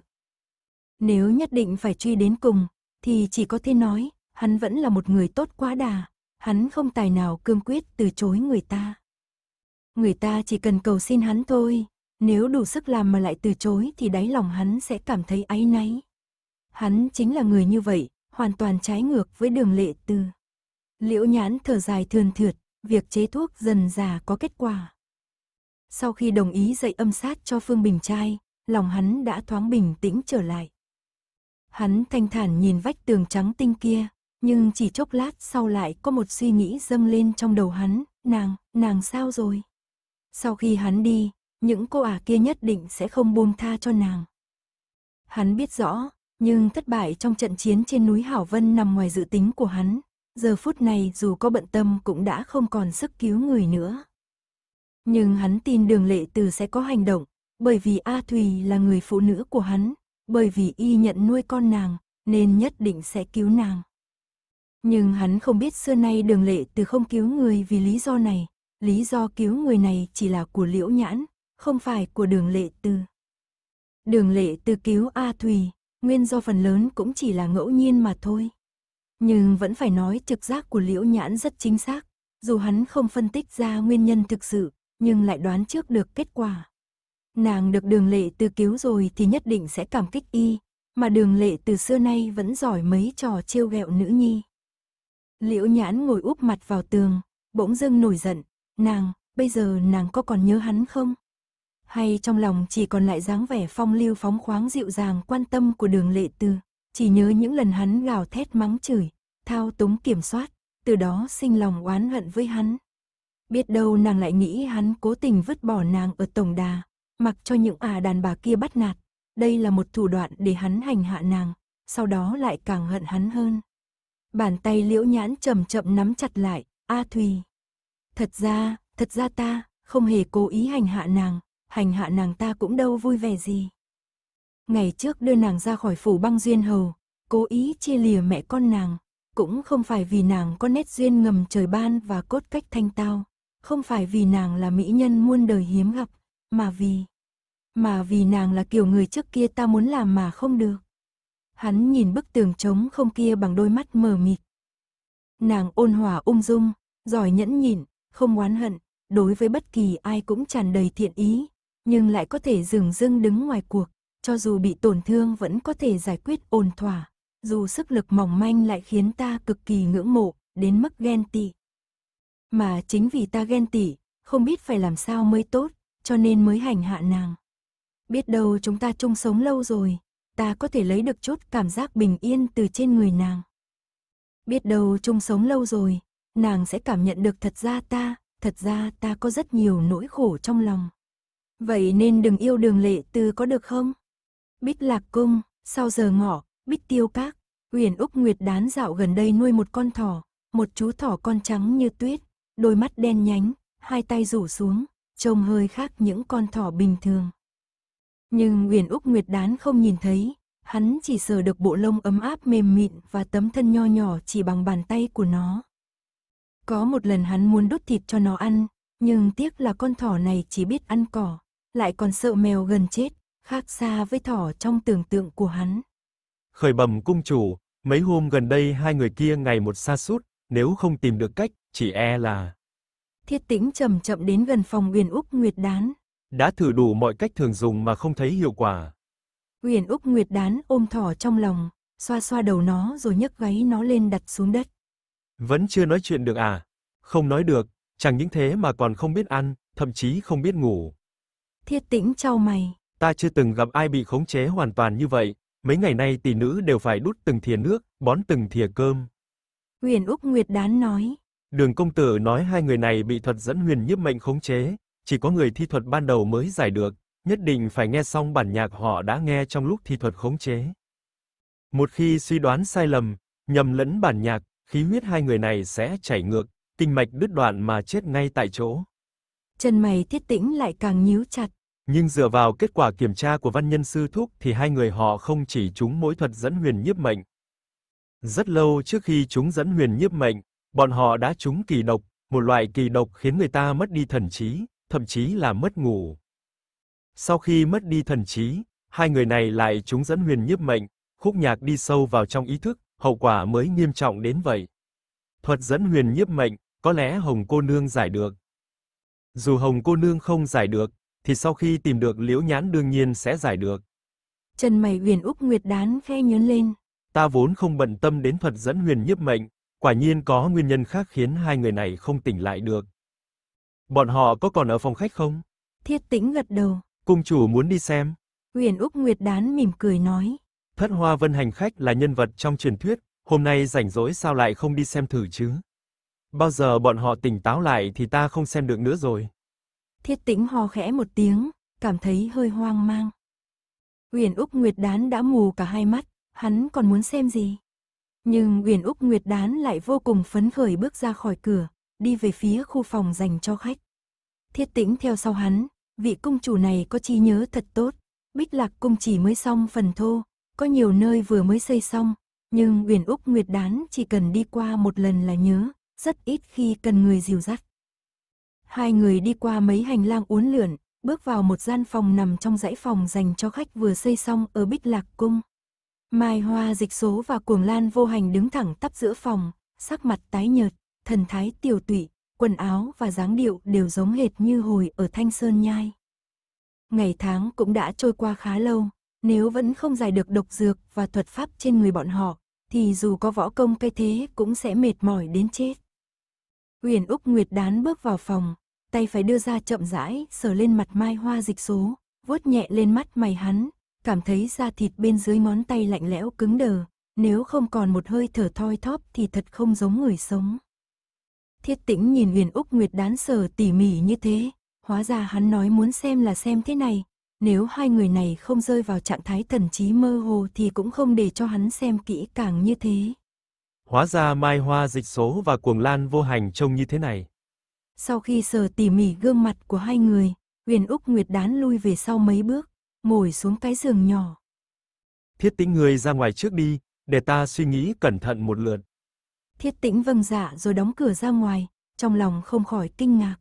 Nếu nhất định phải truy đến cùng, thì chỉ có thể nói, hắn vẫn là một người tốt quá đà, hắn không tài nào cương quyết từ chối người ta. Người ta chỉ cần cầu xin hắn thôi, nếu đủ sức làm mà lại từ chối thì đáy lòng hắn sẽ cảm thấy áy náy. Hắn chính là người như vậy, hoàn toàn trái ngược với đường lệ từ Liễu nhãn thở dài thườn thượt, việc chế thuốc dần già có kết quả. Sau khi đồng ý dạy âm sát cho Phương Bình trai, lòng hắn đã thoáng bình tĩnh trở lại. Hắn thanh thản nhìn vách tường trắng tinh kia, nhưng chỉ chốc lát sau lại có một suy nghĩ dâng lên trong đầu hắn, nàng, nàng sao rồi? Sau khi hắn đi, những cô ả kia nhất định sẽ không buông tha cho nàng. Hắn biết rõ, nhưng thất bại trong trận chiến trên núi Hảo Vân nằm ngoài dự tính của hắn, giờ phút này dù có bận tâm cũng đã không còn sức cứu người nữa. Nhưng hắn tin đường lệ từ sẽ có hành động, bởi vì A Thùy là người phụ nữ của hắn, bởi vì y nhận nuôi con nàng, nên nhất định sẽ cứu nàng. Nhưng hắn không biết xưa nay đường lệ từ không cứu người vì lý do này, lý do cứu người này chỉ là của liễu nhãn, không phải của đường lệ từ. Đường lệ từ cứu A Thùy, nguyên do phần lớn cũng chỉ là ngẫu nhiên mà thôi. Nhưng vẫn phải nói trực giác của Liễu Nhãn rất chính xác, dù hắn không phân tích ra nguyên nhân thực sự, nhưng lại đoán trước được kết quả. Nàng được đường lệ từ cứu rồi thì nhất định sẽ cảm kích y, mà đường lệ từ xưa nay vẫn giỏi mấy trò trêu ghẹo nữ nhi. Liễu Nhãn ngồi úp mặt vào tường, bỗng dưng nổi giận, nàng, bây giờ nàng có còn nhớ hắn không? Hay trong lòng chỉ còn lại dáng vẻ phong lưu phóng khoáng dịu dàng quan tâm của đường lệ từ, chỉ nhớ những lần hắn gào thét mắng chửi, thao túng kiểm soát, từ đó sinh lòng oán hận với hắn. Biết đâu nàng lại nghĩ hắn cố tình vứt bỏ nàng ở tổng đà, mặc cho những à đàn bà kia bắt nạt. Đây là một thủ đoạn để hắn hành hạ nàng, sau đó lại càng hận hắn hơn. Bàn tay liễu nhãn chậm chậm nắm chặt lại, A à Thùy. Thật ra, thật ra ta, không hề cố ý hành hạ nàng, hành hạ nàng ta cũng đâu vui vẻ gì. Ngày trước đưa nàng ra khỏi phủ băng duyên hầu, cố ý chia lìa mẹ con nàng, cũng không phải vì nàng có nét duyên ngầm trời ban và cốt cách thanh tao, không phải vì nàng là mỹ nhân muôn đời hiếm gặp, mà vì... Mà vì nàng là kiểu người trước kia ta muốn làm mà không được. Hắn nhìn bức tường trống không kia bằng đôi mắt mờ mịt. Nàng ôn hòa ung dung, giỏi nhẫn nhịn, không oán hận, đối với bất kỳ ai cũng tràn đầy thiện ý, nhưng lại có thể dừng dưng đứng ngoài cuộc, cho dù bị tổn thương vẫn có thể giải quyết ổn thỏa dù sức lực mỏng manh lại khiến ta cực kỳ ngưỡng mộ, đến mức ghen tị. Mà chính vì ta ghen tị, không biết phải làm sao mới tốt, cho nên mới hành hạ nàng. Biết đâu chúng ta chung sống lâu rồi, ta có thể lấy được chút cảm giác bình yên từ trên người nàng. Biết đâu chung sống lâu rồi, nàng sẽ cảm nhận được thật ra ta, thật ra ta có rất nhiều nỗi khổ trong lòng. Vậy nên đừng yêu đường lệ từ có được không? Bích lạc cung, sau giờ ngọ, Bích Tiêu Các, Huyền Úc Nguyệt đán dạo gần đây nuôi một con thỏ, một chú thỏ con trắng như tuyết, đôi mắt đen nhánh, hai tay rủ xuống, trông hơi khác những con thỏ bình thường. Nhưng Huyền Úc Nguyệt đán không nhìn thấy, hắn chỉ sờ được bộ lông ấm áp mềm mịn và tấm thân nho nhỏ chỉ bằng bàn tay của nó. Có một lần hắn muốn đốt thịt cho nó ăn, nhưng tiếc là con thỏ này chỉ biết ăn cỏ, lại còn sợ mèo gần chết, khác xa với thỏ trong tưởng tượng của hắn khởi bẩm cung chủ, mấy hôm gần đây hai người kia ngày một sa sút, nếu không tìm được cách, chỉ e là... Thiết tĩnh chậm chậm đến gần phòng Uyển Úc Nguyệt Đán. Đã thử đủ mọi cách thường dùng mà không thấy hiệu quả. Uyển Úc Nguyệt Đán ôm thỏ trong lòng, xoa xoa đầu nó rồi nhấc gáy nó lên đặt xuống đất. Vẫn chưa nói chuyện được à? Không nói được, chẳng những thế mà còn không biết ăn, thậm chí không biết ngủ. Thiết tĩnh trao mày. Ta chưa từng gặp ai bị khống chế hoàn toàn như vậy, Mấy ngày nay tỷ nữ đều phải đút từng thìa nước, bón từng thìa cơm. Huyền Úc Nguyệt Đán nói. Đường công tử nói hai người này bị thuật dẫn huyền nhiếp mệnh khống chế, chỉ có người thi thuật ban đầu mới giải được, nhất định phải nghe xong bản nhạc họ đã nghe trong lúc thi thuật khống chế. Một khi suy đoán sai lầm, nhầm lẫn bản nhạc, khí huyết hai người này sẽ chảy ngược, kinh mạch đứt đoạn mà chết ngay tại chỗ. Chân mày thiết Tĩnh lại càng nhíu chặt. Nhưng dựa vào kết quả kiểm tra của văn nhân sư thúc thì hai người họ không chỉ chúng mỗi thuật dẫn huyền nhiếp mệnh. Rất lâu trước khi chúng dẫn huyền nhiếp mệnh, bọn họ đã trúng kỳ độc, một loại kỳ độc khiến người ta mất đi thần trí, thậm chí là mất ngủ. Sau khi mất đi thần trí, hai người này lại trúng dẫn huyền nhiếp mệnh, khúc nhạc đi sâu vào trong ý thức, hậu quả mới nghiêm trọng đến vậy. Thuật dẫn huyền nhiếp mệnh, có lẽ Hồng cô nương giải được. Dù Hồng cô nương không giải được, thì sau khi tìm được Liễu Nhãn đương nhiên sẽ giải được. Chân mày Huyền Úc Nguyệt đán khẽ nhớn lên. Ta vốn không bận tâm đến thuật dẫn huyền nhiếp mệnh, quả nhiên có nguyên nhân khác khiến hai người này không tỉnh lại được. Bọn họ có còn ở phòng khách không? Thiết Tĩnh gật đầu. Cung chủ muốn đi xem. Huyền Úc Nguyệt đán mỉm cười nói. Thất Hoa Vân hành khách là nhân vật trong truyền thuyết, hôm nay rảnh rỗi sao lại không đi xem thử chứ? Bao giờ bọn họ tỉnh táo lại thì ta không xem được nữa rồi. Thiết tĩnh ho khẽ một tiếng, cảm thấy hơi hoang mang. Uyển Úc Nguyệt Đán đã mù cả hai mắt, hắn còn muốn xem gì? Nhưng Uyển Úc Nguyệt Đán lại vô cùng phấn khởi bước ra khỏi cửa, đi về phía khu phòng dành cho khách. Thiết tĩnh theo sau hắn, vị cung chủ này có trí nhớ thật tốt. Bích Lạc cung chỉ mới xong phần thô, có nhiều nơi vừa mới xây xong, nhưng Uyển Úc Nguyệt Đán chỉ cần đi qua một lần là nhớ, rất ít khi cần người dìu dắt. Hai người đi qua mấy hành lang uốn lượn, bước vào một gian phòng nằm trong dãy phòng dành cho khách vừa xây xong ở Bích Lạc Cung. Mai Hoa dịch số và cuồng lan vô hành đứng thẳng tắp giữa phòng, sắc mặt tái nhợt, thần thái tiểu tụy, quần áo và dáng điệu đều giống hệt như hồi ở Thanh Sơn Nhai. Ngày tháng cũng đã trôi qua khá lâu, nếu vẫn không giải được độc dược và thuật pháp trên người bọn họ, thì dù có võ công cây thế cũng sẽ mệt mỏi đến chết. Huyền Úc Nguyệt đán bước vào phòng, tay phải đưa ra chậm rãi, sờ lên mặt mai hoa dịch số, vuốt nhẹ lên mắt mày hắn, cảm thấy da thịt bên dưới món tay lạnh lẽo cứng đờ, nếu không còn một hơi thở thoi thóp thì thật không giống người sống. Thiết tĩnh nhìn Huyền Úc Nguyệt đán sờ tỉ mỉ như thế, hóa ra hắn nói muốn xem là xem thế này, nếu hai người này không rơi vào trạng thái thần trí mơ hồ thì cũng không để cho hắn xem kỹ càng như thế. Hóa ra Mai Hoa dịch số và Cuồng Lan vô hành trông như thế này. Sau khi sờ tỉ mỉ gương mặt của hai người, Huyền Úc Nguyệt đán lui về sau mấy bước, ngồi xuống cái giường nhỏ. Thiết tĩnh người ra ngoài trước đi, để ta suy nghĩ cẩn thận một lượt. Thiết tĩnh vâng dạ rồi đóng cửa ra ngoài, trong lòng không khỏi kinh ngạc.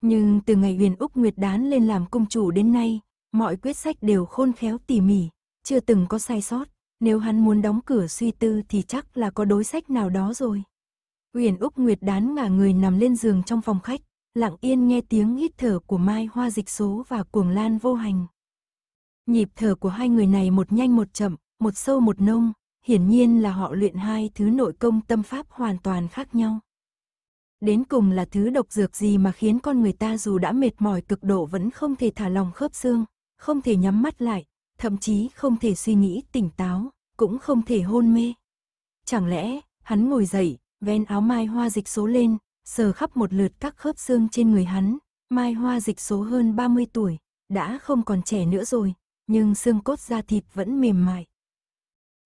Nhưng từ ngày Huyền Úc Nguyệt đán lên làm công chủ đến nay, mọi quyết sách đều khôn khéo tỉ mỉ, chưa từng có sai sót. Nếu hắn muốn đóng cửa suy tư thì chắc là có đối sách nào đó rồi. Uyển Úc Nguyệt đán ngả người nằm lên giường trong phòng khách, lặng yên nghe tiếng hít thở của Mai Hoa Dịch Số và Cuồng Lan Vô Hành. Nhịp thở của hai người này một nhanh một chậm, một sâu một nông, hiển nhiên là họ luyện hai thứ nội công tâm pháp hoàn toàn khác nhau. Đến cùng là thứ độc dược gì mà khiến con người ta dù đã mệt mỏi cực độ vẫn không thể thả lòng khớp xương, không thể nhắm mắt lại, thậm chí không thể suy nghĩ tỉnh táo, cũng không thể hôn mê. Chẳng lẽ, hắn ngồi dậy, ven áo mai hoa dịch số lên, sờ khắp một lượt các khớp xương trên người hắn. Mai hoa dịch số hơn 30 tuổi, đã không còn trẻ nữa rồi, nhưng xương cốt da thịt vẫn mềm mại.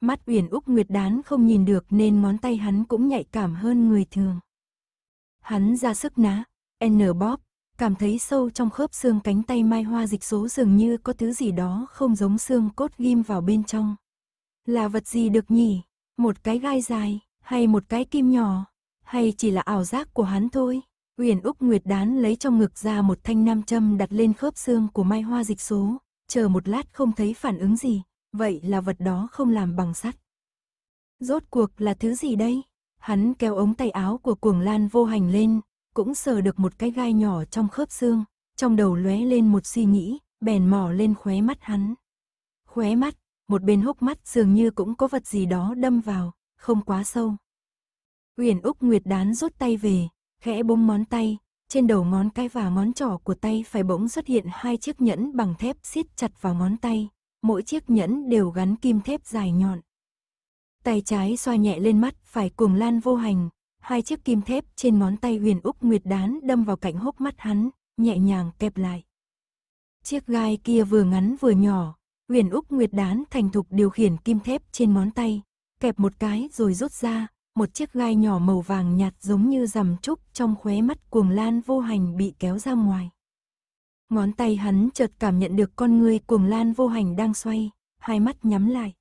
Mắt Uyển Úc Nguyệt đán không nhìn được nên ngón tay hắn cũng nhạy cảm hơn người thường. Hắn ra sức ná, N bóp, cảm thấy sâu trong khớp xương cánh tay mai hoa dịch số dường như có thứ gì đó không giống xương cốt ghim vào bên trong. Là vật gì được nhỉ? Một cái gai dài, hay một cái kim nhỏ, hay chỉ là ảo giác của hắn thôi. Uyển Úc Nguyệt đán lấy trong ngực ra một thanh nam châm đặt lên khớp xương của Mai Hoa Dịch Số, chờ một lát không thấy phản ứng gì, vậy là vật đó không làm bằng sắt. Rốt cuộc là thứ gì đây? Hắn kéo ống tay áo của Cuồng Lan vô hành lên, cũng sờ được một cái gai nhỏ trong khớp xương, trong đầu lóe lên một suy nghĩ, bèn mò lên khóe mắt hắn. Khóe mắt, một bên hốc mắt dường như cũng có vật gì đó đâm vào, không quá sâu. Uyển Úc Nguyệt đán rút tay về, khẽ búng món tay, trên đầu ngón cái và ngón trỏ của tay phải bỗng xuất hiện hai chiếc nhẫn bằng thép siết chặt vào ngón tay, mỗi chiếc nhẫn đều gắn kim thép dài nhọn. Tay trái xoa nhẹ lên mắt phải cùng Lan Vô Hành, hai chiếc kim thép trên ngón tay Huyền Úc Nguyệt đán đâm vào cạnh hốc mắt hắn, nhẹ nhàng kẹp lại. Chiếc gai kia vừa ngắn vừa nhỏ, Huyền Úc Nguyệt đán thành thục điều khiển kim thép trên ngón tay, kẹp một cái rồi rút ra, một chiếc gai nhỏ màu vàng nhạt giống như rằm trúc trong khóe mắt cuồng lan vô hành bị kéo ra ngoài. Ngón tay hắn chợt cảm nhận được con người cuồng lan vô hành đang xoay, hai mắt nhắm lại.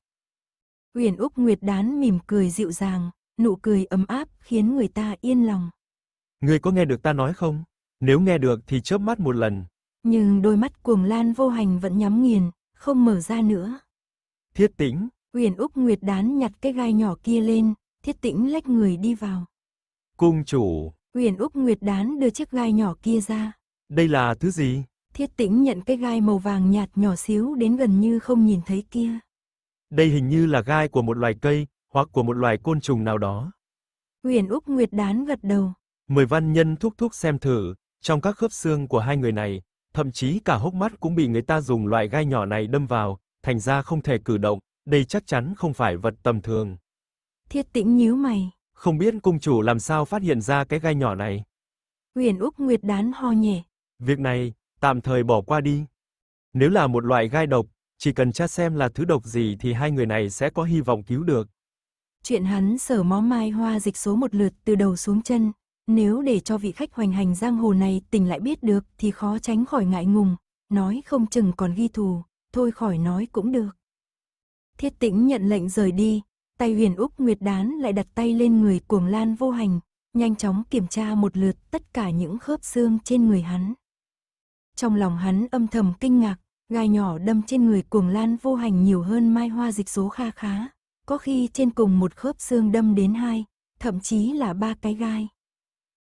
huyền Úc Nguyệt Đán mỉm cười dịu dàng, nụ cười ấm áp khiến người ta yên lòng. người có nghe được ta nói không? Nếu nghe được thì chớp mắt một lần. Nhưng đôi mắt cuồng lan vô hành vẫn nhắm nghiền, không mở ra nữa. Thiết tính Huyền Úc Nguyệt đán nhặt cái gai nhỏ kia lên, thiết tĩnh lách người đi vào. Cung chủ. Huyền Úc Nguyệt đán đưa chiếc gai nhỏ kia ra. Đây là thứ gì? Thiết tĩnh nhận cái gai màu vàng nhạt nhỏ xíu đến gần như không nhìn thấy kia. Đây hình như là gai của một loài cây, hoặc của một loài côn trùng nào đó. Huyền Úc Nguyệt đán gật đầu. Mười văn nhân thúc thúc xem thử, trong các khớp xương của hai người này, thậm chí cả hốc mắt cũng bị người ta dùng loại gai nhỏ này đâm vào, thành ra không thể cử động, đây chắc chắn không phải vật tầm thường. Thiết tĩnh nhíu mày. Không biết cung chủ làm sao phát hiện ra cái gai nhỏ này. Huyền Úc Nguyệt đán ho nhẹ. Việc này, tạm thời bỏ qua đi. Nếu là một loại gai độc, chỉ cần tra xem là thứ độc gì thì hai người này sẽ có hy vọng cứu được. Chuyện hắn sở mó mai hoa dịch số một lượt từ đầu xuống chân, nếu để cho vị khách hoành hành giang hồ này tỉnh lại biết được thì khó tránh khỏi ngại ngùng, nói không chừng còn ghi thù, thôi khỏi nói cũng được. Thiết tĩnh nhận lệnh rời đi, tay huyền Úc Nguyệt Đán lại đặt tay lên người cuồng lan vô hành, nhanh chóng kiểm tra một lượt tất cả những khớp xương trên người hắn. Trong lòng hắn âm thầm kinh ngạc, gai nhỏ đâm trên người cuồng lan vô hành nhiều hơn mai hoa dịch số kha khá, có khi trên cùng một khớp xương đâm đến hai, thậm chí là ba cái gai.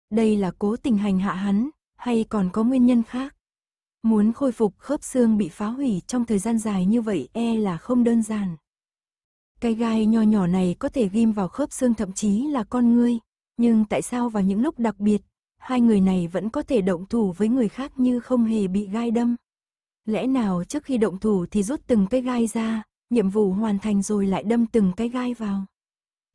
Đây là cố tình hành hạ hắn, hay còn có nguyên nhân khác? Muốn khôi phục khớp xương bị phá hủy trong thời gian dài như vậy e là không đơn giản. Cái gai nho nhỏ này có thể ghim vào khớp xương thậm chí là con ngươi, nhưng tại sao vào những lúc đặc biệt, hai người này vẫn có thể động thủ với người khác như không hề bị gai đâm? Lẽ nào trước khi động thủ thì rút từng cái gai ra, nhiệm vụ hoàn thành rồi lại đâm từng cái gai vào?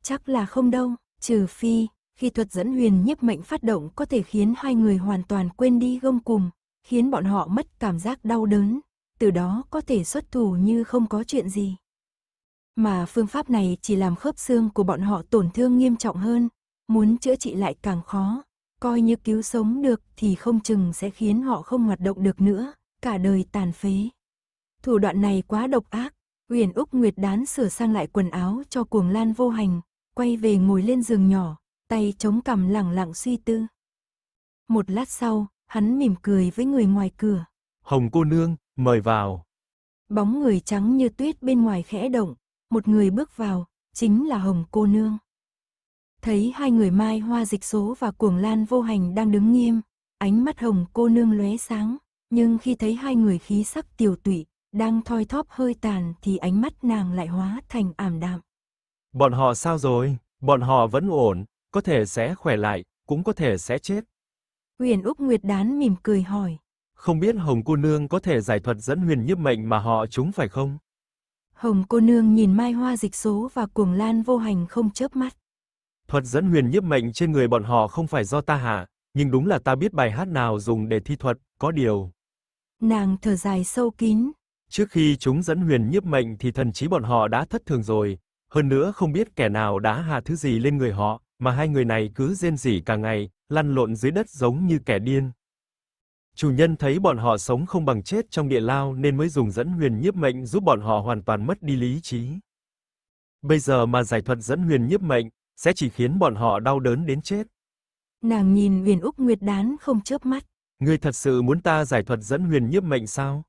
Chắc là không đâu, trừ phi, khi thuật dẫn huyền nhiếp mệnh phát động có thể khiến hai người hoàn toàn quên đi gông cùng, khiến bọn họ mất cảm giác đau đớn, từ đó có thể xuất thủ như không có chuyện gì. Mà phương pháp này chỉ làm khớp xương của bọn họ tổn thương nghiêm trọng hơn, muốn chữa trị lại càng khó, coi như cứu sống được thì không chừng sẽ khiến họ không hoạt động được nữa, cả đời tàn phế. Thủ đoạn này quá độc ác, Huyền Úc Nguyệt đán sửa sang lại quần áo cho cuồng lan vô hành, quay về ngồi lên giường nhỏ, tay chống cằm lẳng lặng suy tư. Một lát sau, hắn mỉm cười với người ngoài cửa. Hồng cô nương, mời vào. Bóng người trắng như tuyết bên ngoài khẽ động, một người bước vào, chính là Hồng cô nương. Thấy hai người Mai Hoa Dịch Số và Cuồng Lan Vô Hành đang đứng nghiêm, ánh mắt Hồng cô nương lóe sáng, nhưng khi thấy hai người khí sắc tiểu tụy, đang thoi thóp hơi tàn thì ánh mắt nàng lại hóa thành ảm đạm. Bọn họ sao rồi? Bọn họ vẫn ổn, có thể sẽ khỏe lại, cũng có thể sẽ chết, Huyền Úc Nguyệt Đán mỉm cười hỏi. Không biết Hồng cô nương có thể giải thuật dẫn huyền nhiếp mệnh mà họ chúng phải không? Hồng cô nương nhìn mai hoa dịch số và cuồng lan vô hành không chớp mắt. Thuật dẫn huyền nhiếp mệnh trên người bọn họ không phải do ta hạ, nhưng đúng là ta biết bài hát nào dùng để thi thuật, có điều. Nàng thở dài sâu kín. Trước khi chúng dẫn huyền nhiếp mệnh thì thần trí bọn họ đã thất thường rồi, hơn nữa không biết kẻ nào đã hạ thứ gì lên người họ, mà hai người này cứ rên rỉ cả ngày, lăn lộn dưới đất giống như kẻ điên. Chủ nhân thấy bọn họ sống không bằng chết trong địa lao nên mới dùng dẫn huyền nhiếp mệnh giúp bọn họ hoàn toàn mất đi lý trí. Bây giờ mà giải thuật dẫn huyền nhiếp mệnh sẽ chỉ khiến bọn họ đau đớn đến chết. Nàng nhìn Huyền Úc Nguyệt Đán không chớp mắt. Ngươi thật sự muốn ta giải thuật dẫn huyền nhiếp mệnh sao?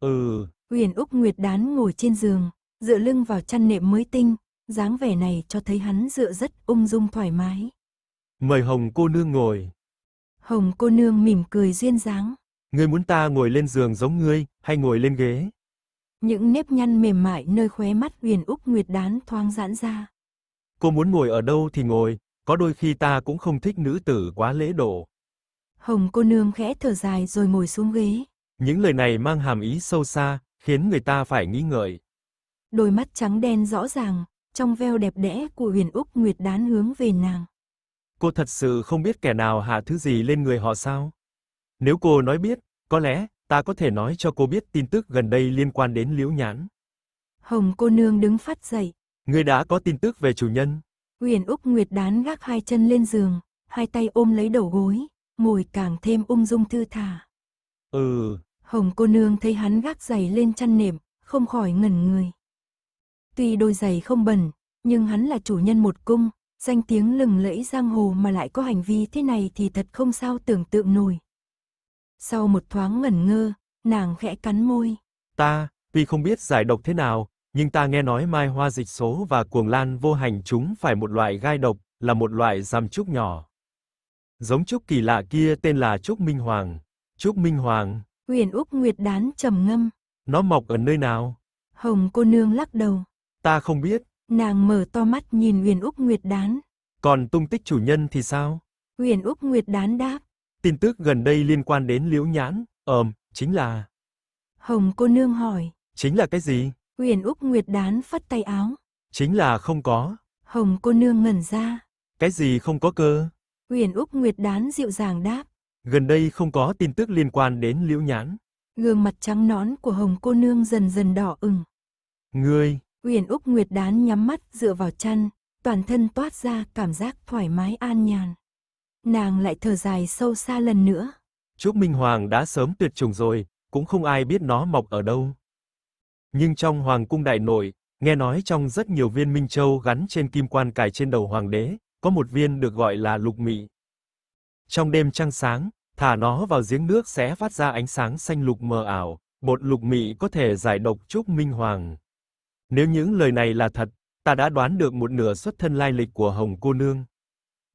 Ừ. Huyền Úc Nguyệt Đán ngồi trên giường, dựa lưng vào chăn nệm mới tinh, dáng vẻ này cho thấy hắn dựa rất ung dung thoải mái. Mời Hồng cô nương ngồi. Hồng cô nương mỉm cười duyên dáng. Ngươi muốn ta ngồi lên giường giống ngươi, hay ngồi lên ghế? Những nếp nhăn mềm mại nơi khóe mắt huyền Úc Nguyệt đán thoáng giãn ra. Cô muốn ngồi ở đâu thì ngồi, có đôi khi ta cũng không thích nữ tử quá lễ độ. Hồng cô nương khẽ thở dài rồi ngồi xuống ghế. Những lời này mang hàm ý sâu xa, khiến người ta phải nghi ngợi. Đôi mắt trắng đen rõ ràng, trong veo đẹp đẽ của huyền Úc Nguyệt đán hướng về nàng. Cô thật sự không biết kẻ nào hạ thứ gì lên người họ sao? Nếu cô nói biết, có lẽ ta có thể nói cho cô biết tin tức gần đây liên quan đến Liễu Nhãn. Hồng cô nương đứng phát dậy. Ngươi đã có tin tức về chủ nhân. Huyền Úc Nguyệt đán gác hai chân lên giường, hai tay ôm lấy đầu gối, ngồi càng thêm ung dung thư thả. Ừ. Hồng cô nương thấy hắn gác giày lên chăn nệm, không khỏi ngẩn người. Tuy đôi giày không bẩn, nhưng hắn là chủ nhân một cung, danh tiếng lừng lẫy giang hồ mà lại có hành vi thế này thì thật không sao tưởng tượng nổi. Sau một thoáng ngẩn ngơ, nàng khẽ cắn môi. Ta, tuy không biết giải độc thế nào, nhưng ta nghe nói mai hoa dịch số và cuồng lan vô hành chúng phải một loại gai độc, là một loại giam trúc nhỏ. Giống trúc kỳ lạ kia tên là trúc minh hoàng. Trúc minh hoàng. Huyền Úc Nguyệt đán trầm ngâm. Nó mọc ở nơi nào? Hồng cô nương lắc đầu. Ta không biết. Nàng mở to mắt nhìn Uyển Úc Nguyệt Đán. Còn tung tích chủ nhân thì sao? Uyển Úc Nguyệt Đán đáp. Tin tức gần đây liên quan đến Liễu Nhãn, ờm, chính là... Hồng cô nương hỏi. Chính là cái gì? Uyển Úc Nguyệt Đán phất tay áo. Chính là không có. Hồng cô nương ngẩn ra. Cái gì không có cơ? Uyển Úc Nguyệt Đán dịu dàng đáp. Gần đây không có tin tức liên quan đến Liễu Nhãn. Gương mặt trắng nón của Hồng cô nương dần dần đỏ ửng. Ngươi, Uyển Úc Nguyệt đán nhắm mắt dựa vào chăn, toàn thân toát ra cảm giác thoải mái an nhàn. Nàng lại thở dài sâu xa lần nữa. Trúc Minh Hoàng đã sớm tuyệt chủng rồi, cũng không ai biết nó mọc ở đâu. Nhưng trong Hoàng cung đại nội, nghe nói trong rất nhiều viên minh châu gắn trên kim quan cài trên đầu hoàng đế, có một viên được gọi là lục mị. Trong đêm trăng sáng, thả nó vào giếng nước sẽ phát ra ánh sáng xanh lục mờ ảo, bột lục mị có thể giải độc Trúc Minh Hoàng. Nếu những lời này là thật, ta đã đoán được một nửa xuất thân lai lịch của Hồng cô nương.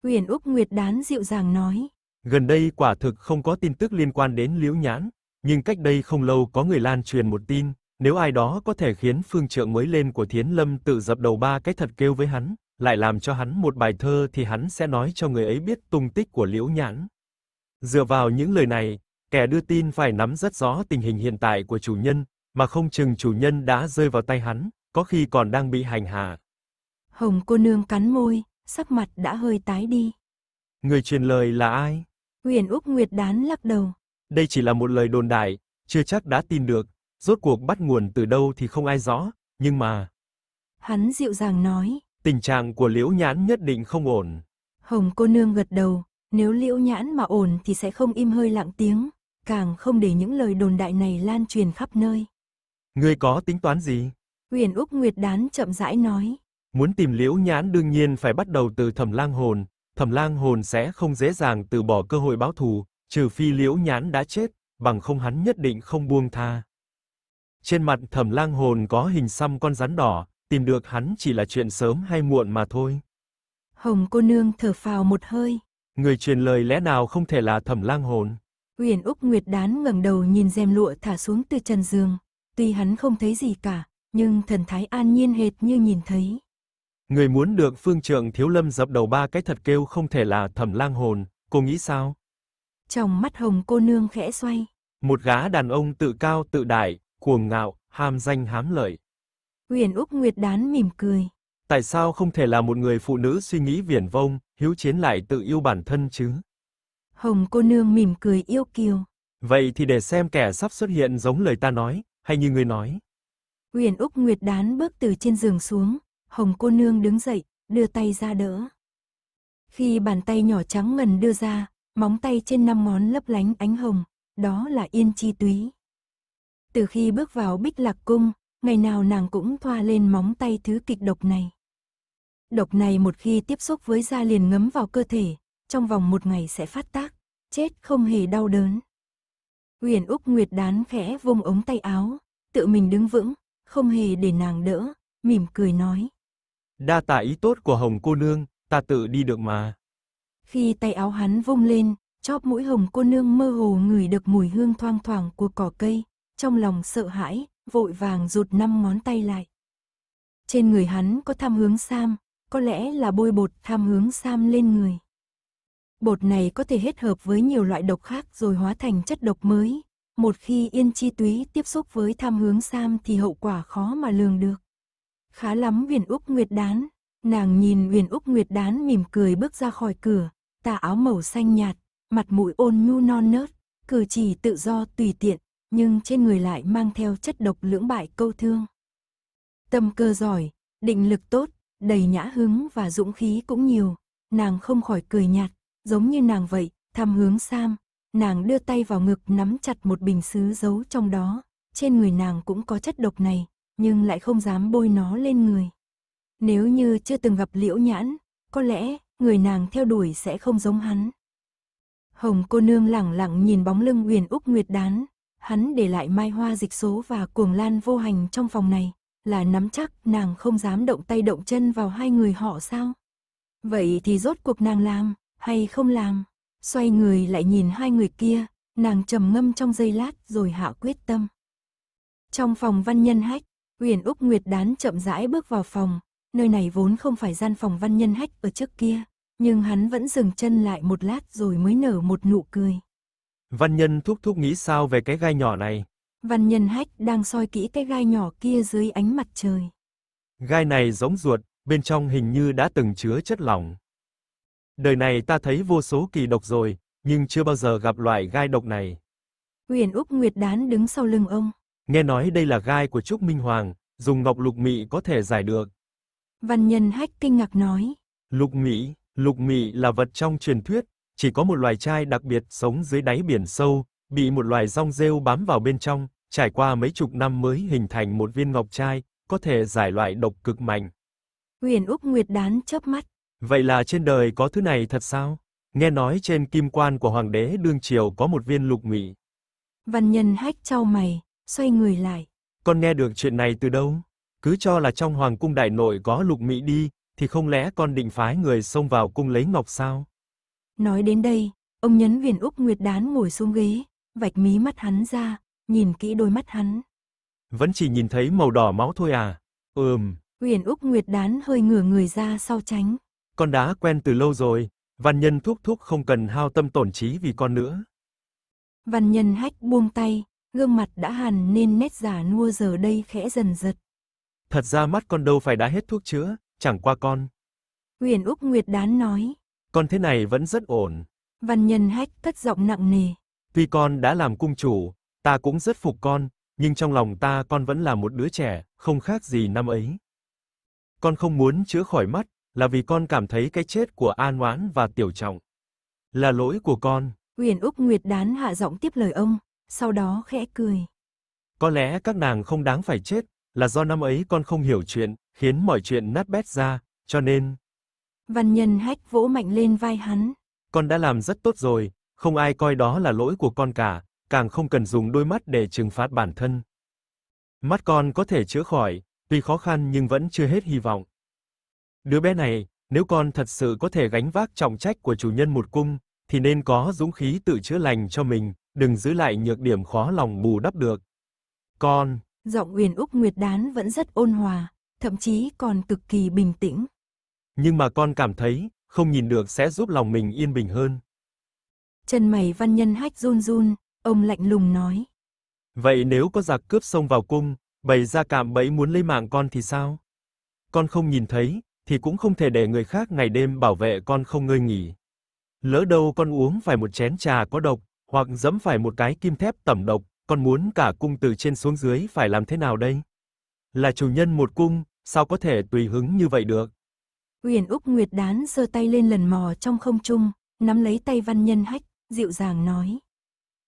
Huyền Úc Nguyệt đán dịu dàng nói. Gần đây quả thực không có tin tức liên quan đến Liễu Nhãn, nhưng cách đây không lâu có người lan truyền một tin, nếu ai đó có thể khiến phương trượng mới lên của Thiến Lâm tự dập đầu ba cái thật kêu với hắn, lại làm cho hắn một bài thơ thì hắn sẽ nói cho người ấy biết tung tích của Liễu Nhãn. Dựa vào những lời này, kẻ đưa tin phải nắm rất rõ tình hình hiện tại của chủ nhân, mà không chừng chủ nhân đã rơi vào tay hắn, có khi còn đang bị hành hạ. Hồng cô nương cắn môi, sắc mặt đã hơi tái đi. Người truyền lời là ai? Huyền Úc Nguyệt đán lắc đầu. Đây chỉ là một lời đồn đại, chưa chắc đã tin được, rốt cuộc bắt nguồn từ đâu thì không ai rõ, nhưng mà... Hắn dịu dàng nói. Tình trạng của Liễu Nhãn nhất định không ổn. Hồng cô nương gật đầu, nếu Liễu Nhãn mà ổn thì sẽ không im hơi lặng tiếng, càng không để những lời đồn đại này lan truyền khắp nơi. Ngươi có tính toán gì? Uyển Úc Nguyệt Đán chậm rãi nói. Muốn tìm Liễu Nhãn đương nhiên phải bắt đầu từ Thẩm Lang Hồn, Thẩm Lang Hồn sẽ không dễ dàng từ bỏ cơ hội báo thù, trừ phi Liễu Nhãn đã chết, bằng không hắn nhất định không buông tha. Trên mặt Thẩm Lang Hồn có hình xăm con rắn đỏ, tìm được hắn chỉ là chuyện sớm hay muộn mà thôi. Hồng cô nương thở phào một hơi. Người truyền lời lẽ nào không thể là Thẩm Lang Hồn? Huyền Úc Nguyệt Đán ngẩng đầu nhìn rèm lụa thả xuống từ trần giường, tuy hắn không thấy gì cả, nhưng thần thái an nhiên hệt như nhìn thấy. Người muốn được phương trượng thiếu lâm dập đầu ba cái thật kêu không thể là thẩm lang hồn, cô nghĩ sao? Trong mắt hồng cô nương khẽ xoay. Một gã đàn ông tự cao tự đại, cuồng ngạo, ham danh hám lợi. huyền Úc Nguyệt đán mỉm cười. Tại sao không thể là một người phụ nữ suy nghĩ viển vông, hiếu chiến lại tự yêu bản thân chứ? Hồng cô nương mỉm cười yêu kiều. Vậy thì để xem kẻ sắp xuất hiện giống lời ta nói, hay như người nói. Uyển Úc Nguyệt đán bước từ trên giường xuống, Hồng cô nương đứng dậy, đưa tay ra đỡ. Khi bàn tay nhỏ trắng ngần đưa ra, móng tay trên năm ngón lấp lánh ánh hồng, đó là Yên Chi Túy. Từ khi bước vào Bích Lạc Cung, ngày nào nàng cũng thoa lên móng tay thứ kịch độc này. Độc này một khi tiếp xúc với da liền ngấm vào cơ thể, trong vòng một ngày sẽ phát tác, chết không hề đau đớn. Huyền Úc Nguyệt đán khẽ vung ống tay áo, tự mình đứng vững, không hề để nàng đỡ, mỉm cười nói. Đa tạ ý tốt của Hồng cô nương, ta tự đi được mà. Khi tay áo hắn vung lên, chóp mũi Hồng cô nương mơ hồ ngửi được mùi hương thoang thoảng của cỏ cây, trong lòng sợ hãi, vội vàng rụt năm ngón tay lại. Trên người hắn có tham hướng sam, có lẽ là bôi bột tham hướng sam lên người. Bột này có thể hết hợp với nhiều loại độc khác rồi hóa thành chất độc mới, một khi Yên Chi Túy tiếp xúc với tham hướng Sam thì hậu quả khó mà lường được. Khá lắm Huyền Úc Nguyệt Đán, nàng nhìn Huyền Úc Nguyệt Đán mỉm cười bước ra khỏi cửa, tà áo màu xanh nhạt, mặt mũi ôn nhu non nớt, cử chỉ tự do tùy tiện, nhưng trên người lại mang theo chất độc lưỡng bại câu thương. Tâm cơ giỏi, định lực tốt, đầy nhã hứng và dũng khí cũng nhiều, nàng không khỏi cười nhạt, giống như nàng vậy, tham hướng Sam, nàng đưa tay vào ngực nắm chặt một bình sứ giấu trong đó, trên người nàng cũng có chất độc này, nhưng lại không dám bôi nó lên người. Nếu như chưa từng gặp liễu nhãn, có lẽ người nàng theo đuổi sẽ không giống hắn. Hồng cô nương lẳng lặng nhìn bóng lưng Uyển Úc Nguyệt đán, hắn để lại mai hoa dịch số và cuồng lan vô hành trong phòng này, là nắm chắc nàng không dám động tay động chân vào hai người họ sao? Vậy thì rốt cuộc nàng làm, hay không làm? xoay người lại nhìn hai người kia, nàng trầm ngâm trong giây lát rồi hạ quyết tâm. Trong phòng văn nhân hách, Huyền Úc Nguyệt đán chậm rãi bước vào phòng, nơi này vốn không phải gian phòng văn nhân hách ở trước kia, nhưng hắn vẫn dừng chân lại một lát rồi mới nở một nụ cười. Văn nhân thúc thúc nghĩ sao về cái gai nhỏ này? Văn nhân hách đang soi kỹ cái gai nhỏ kia dưới ánh mặt trời. Gai này giống ruột, bên trong hình như đã từng chứa chất lỏng. Đời này ta thấy vô số kỳ độc rồi, nhưng chưa bao giờ gặp loại gai độc này. Huyền Úc Nguyệt Đán đứng sau lưng ông. Nghe nói đây là gai của Trúc Minh Hoàng, dùng ngọc lục mị có thể giải được. Văn nhân hách kinh ngạc nói. Lục mị, lục mị là vật trong truyền thuyết, chỉ có một loài trai đặc biệt sống dưới đáy biển sâu, bị một loài rong rêu bám vào bên trong, trải qua mấy chục năm mới hình thành một viên ngọc trai, có thể giải loại độc cực mạnh. Huyền Úc Nguyệt Đán chớp mắt. Vậy là trên đời có thứ này thật sao? Nghe nói trên kim quan của hoàng đế đương triều có một viên lục ngụy. Văn nhân hách trao mày, xoay người lại. Con nghe được chuyện này từ đâu? Cứ cho là trong hoàng cung đại nội có lục mỹ đi, thì không lẽ con định phái người xông vào cung lấy ngọc sao? Nói đến đây, ông nhấn viền Úc Nguyệt Đán ngồi xuống ghế, vạch mí mắt hắn ra, nhìn kỹ đôi mắt hắn. Vẫn chỉ nhìn thấy màu đỏ máu thôi à? Ừm. Uyển Úc Nguyệt Đán hơi ngửa người ra sau tránh con đã quen từ lâu rồi, văn nhân thúc thúc không cần hao tâm tổn trí vì con nữa. Văn nhân hách buông tay, gương mặt đã hàn nên nét giả nua giờ đây khẽ dần giật. Thật ra mắt con đâu phải đã hết thuốc chữa, chẳng qua con. huyền Úc Nguyệt đán nói. Con thế này vẫn rất ổn. Văn nhân hách cất giọng nặng nề. Tuy con đã làm cung chủ, ta cũng rất phục con, nhưng trong lòng ta con vẫn là một đứa trẻ, không khác gì năm ấy. Con không muốn chữa khỏi mắt, là vì con cảm thấy cái chết của An Oán và Tiểu Trọng là lỗi của con. Uyển Úc Nguyệt đán hạ giọng tiếp lời ông, sau đó khẽ cười. Có lẽ các nàng không đáng phải chết, là do năm ấy con không hiểu chuyện, khiến mọi chuyện nát bét ra, cho nên... Văn nhân hách vỗ mạnh lên vai hắn. Con đã làm rất tốt rồi, không ai coi đó là lỗi của con cả, càng không cần dùng đôi mắt để trừng phạt bản thân. Mắt con có thể chữa khỏi, tuy khó khăn nhưng vẫn chưa hết hy vọng. Đứa bé này, nếu con thật sự có thể gánh vác trọng trách của chủ nhân một cung, thì nên có dũng khí tự chữa lành cho mình, đừng giữ lại nhược điểm khó lòng bù đắp được. Con. Giọng Uyển Úc Nguyệt Đán vẫn rất ôn hòa, thậm chí còn cực kỳ bình tĩnh. Nhưng mà con cảm thấy, không nhìn được sẽ giúp lòng mình yên bình hơn. Chân mày văn nhân hách run run, ông lạnh lùng nói. Vậy nếu có giặc cướp xông vào cung, bày ra cạm bẫy muốn lấy mạng con thì sao? Con không nhìn thấy, thì cũng không thể để người khác ngày đêm bảo vệ con không ngơi nghỉ. Lỡ đâu con uống phải một chén trà có độc, hoặc giẫm phải một cái kim thép tẩm độc, con muốn cả cung từ trên xuống dưới phải làm thế nào đây? Là chủ nhân một cung, sao có thể tùy hứng như vậy được? Uyển Úc Nguyệt đán giơ tay lên lần mò trong không trung, nắm lấy tay Văn Nhân Hách, dịu dàng nói: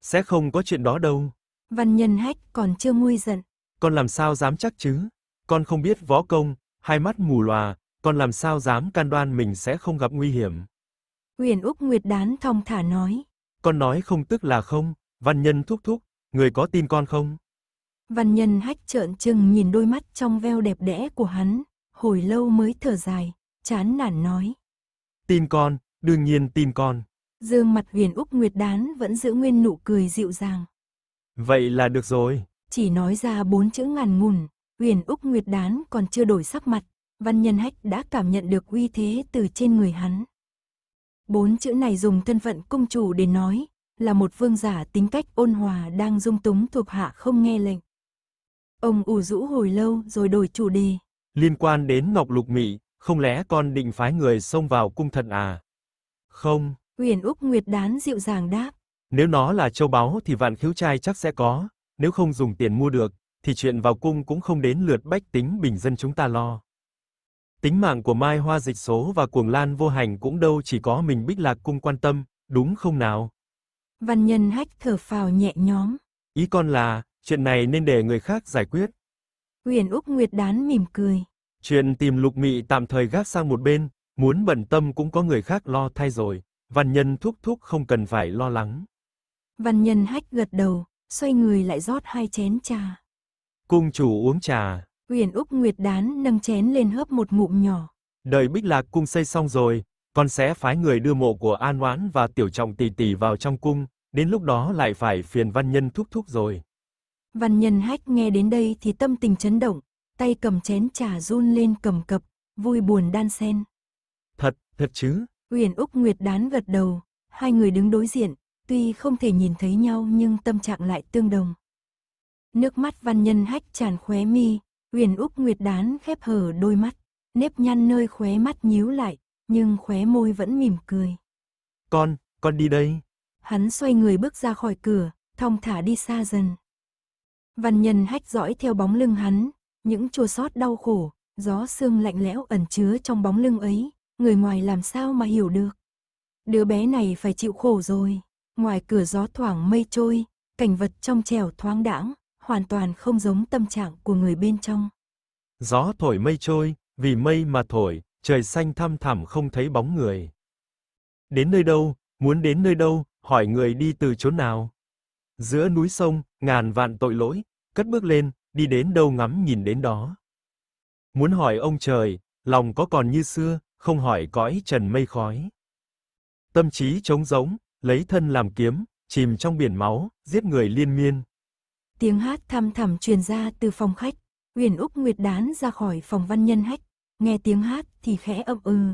"Sẽ không có chuyện đó đâu." Văn Nhân Hách còn chưa nguôi giận, "Con làm sao dám chắc chứ? Con không biết võ công, hai mắt mù lòa, con làm sao dám can đoan mình sẽ không gặp nguy hiểm. Huyền Úc Nguyệt đán thong thả nói. Con nói không tức là không, văn nhân thúc thúc, người có tin con không? Văn nhân hách trợn trừng nhìn đôi mắt trong veo đẹp đẽ của hắn, hồi lâu mới thở dài, chán nản nói. Tin con, đương nhiên tin con. Dương mặt huyền Úc Nguyệt Đán vẫn giữ nguyên nụ cười dịu dàng. Vậy là được rồi. Chỉ nói ra bốn chữ ngàn ngùn, huyền Úc Nguyệt Đán còn chưa đổi sắc mặt, Văn Nhân Hách đã cảm nhận được uy thế từ trên người hắn. Bốn chữ này dùng thân phận cung chủ để nói, là một vương giả tính cách ôn hòa đang dung túng thuộc hạ không nghe lệnh. Ông ủ rũ hồi lâu rồi đổi chủ đề. Liên quan đến Ngọc Lục Mị, không lẽ con định phái người xông vào cung thần à? Không. Huyền Úc Nguyệt đán dịu dàng đáp. Nếu nó là châu báu thì vạn khiếu trai chắc sẽ có, nếu không dùng tiền mua được, thì chuyện vào cung cũng không đến lượt bách tính bình dân chúng ta lo tính mạng của Mai Hoa Dịch Số và Cuồng Lan Vô Hành cũng đâu chỉ có mình Bích Lạc Cung quan tâm, đúng không nào? Văn Nhân Hách thở phào nhẹ nhõm. Ý con là, chuyện này nên để người khác giải quyết. Huyền Úc Nguyệt Đán mỉm cười. Chuyện tìm Lục Mị tạm thời gác sang một bên, muốn bận tâm cũng có người khác lo thay rồi, Văn Nhân thúc thúc không cần phải lo lắng. Văn Nhân Hách gật đầu, xoay người lại rót hai chén trà. Cung chủ uống trà. Uyển Úc Nguyệt Đán nâng chén lên hớp một ngụm nhỏ. Đợi Bích Lạc cung xây xong rồi, con sẽ phái người đưa mộ của An Oán và Tiểu Trọng tỷ tỷ vào trong cung, đến lúc đó lại phải phiền văn nhân thúc thúc rồi. Văn nhân hách nghe đến đây thì tâm tình chấn động, tay cầm chén trà run lên cầm cập, vui buồn đan xen. Thật, thật chứ? Uyển Úc Nguyệt Đán gật đầu, hai người đứng đối diện, tuy không thể nhìn thấy nhau nhưng tâm trạng lại tương đồng. Nước mắt văn nhân hách tràn khóe mi, Huyền Úc Nguyệt Đán khép hờ đôi mắt, nếp nhăn nơi khóe mắt nhíu lại, nhưng khóe môi vẫn mỉm cười. Con, con đi đây. Hắn xoay người bước ra khỏi cửa, thong thả đi xa dần. Văn nhân hách dõi theo bóng lưng hắn, những chua xót đau khổ, gió sương lạnh lẽo ẩn chứa trong bóng lưng ấy, người ngoài làm sao mà hiểu được. Đứa bé này phải chịu khổ rồi, ngoài cửa gió thoảng mây trôi, cảnh vật trong trẻo thoáng đãng, hoàn toàn không giống tâm trạng của người bên trong. Gió thổi mây trôi, vì mây mà thổi, trời xanh thăm thẳm không thấy bóng người. Đến nơi đâu, muốn đến nơi đâu, hỏi người đi từ chỗ nào. Giữa núi sông, ngàn vạn tội lỗi, cất bước lên, đi đến đâu ngắm nhìn đến đó. Muốn hỏi ông trời, lòng có còn như xưa, không hỏi cõi trần mây khói. Tâm trí trống rỗng, lấy thân làm kiếm, chìm trong biển máu, giết người liên miên. Tiếng hát thăm thẳm truyền ra từ phòng khách, Uyển Úc Nguyệt đán ra khỏi phòng văn nhân hách, nghe tiếng hát thì khẽ ậm ừ.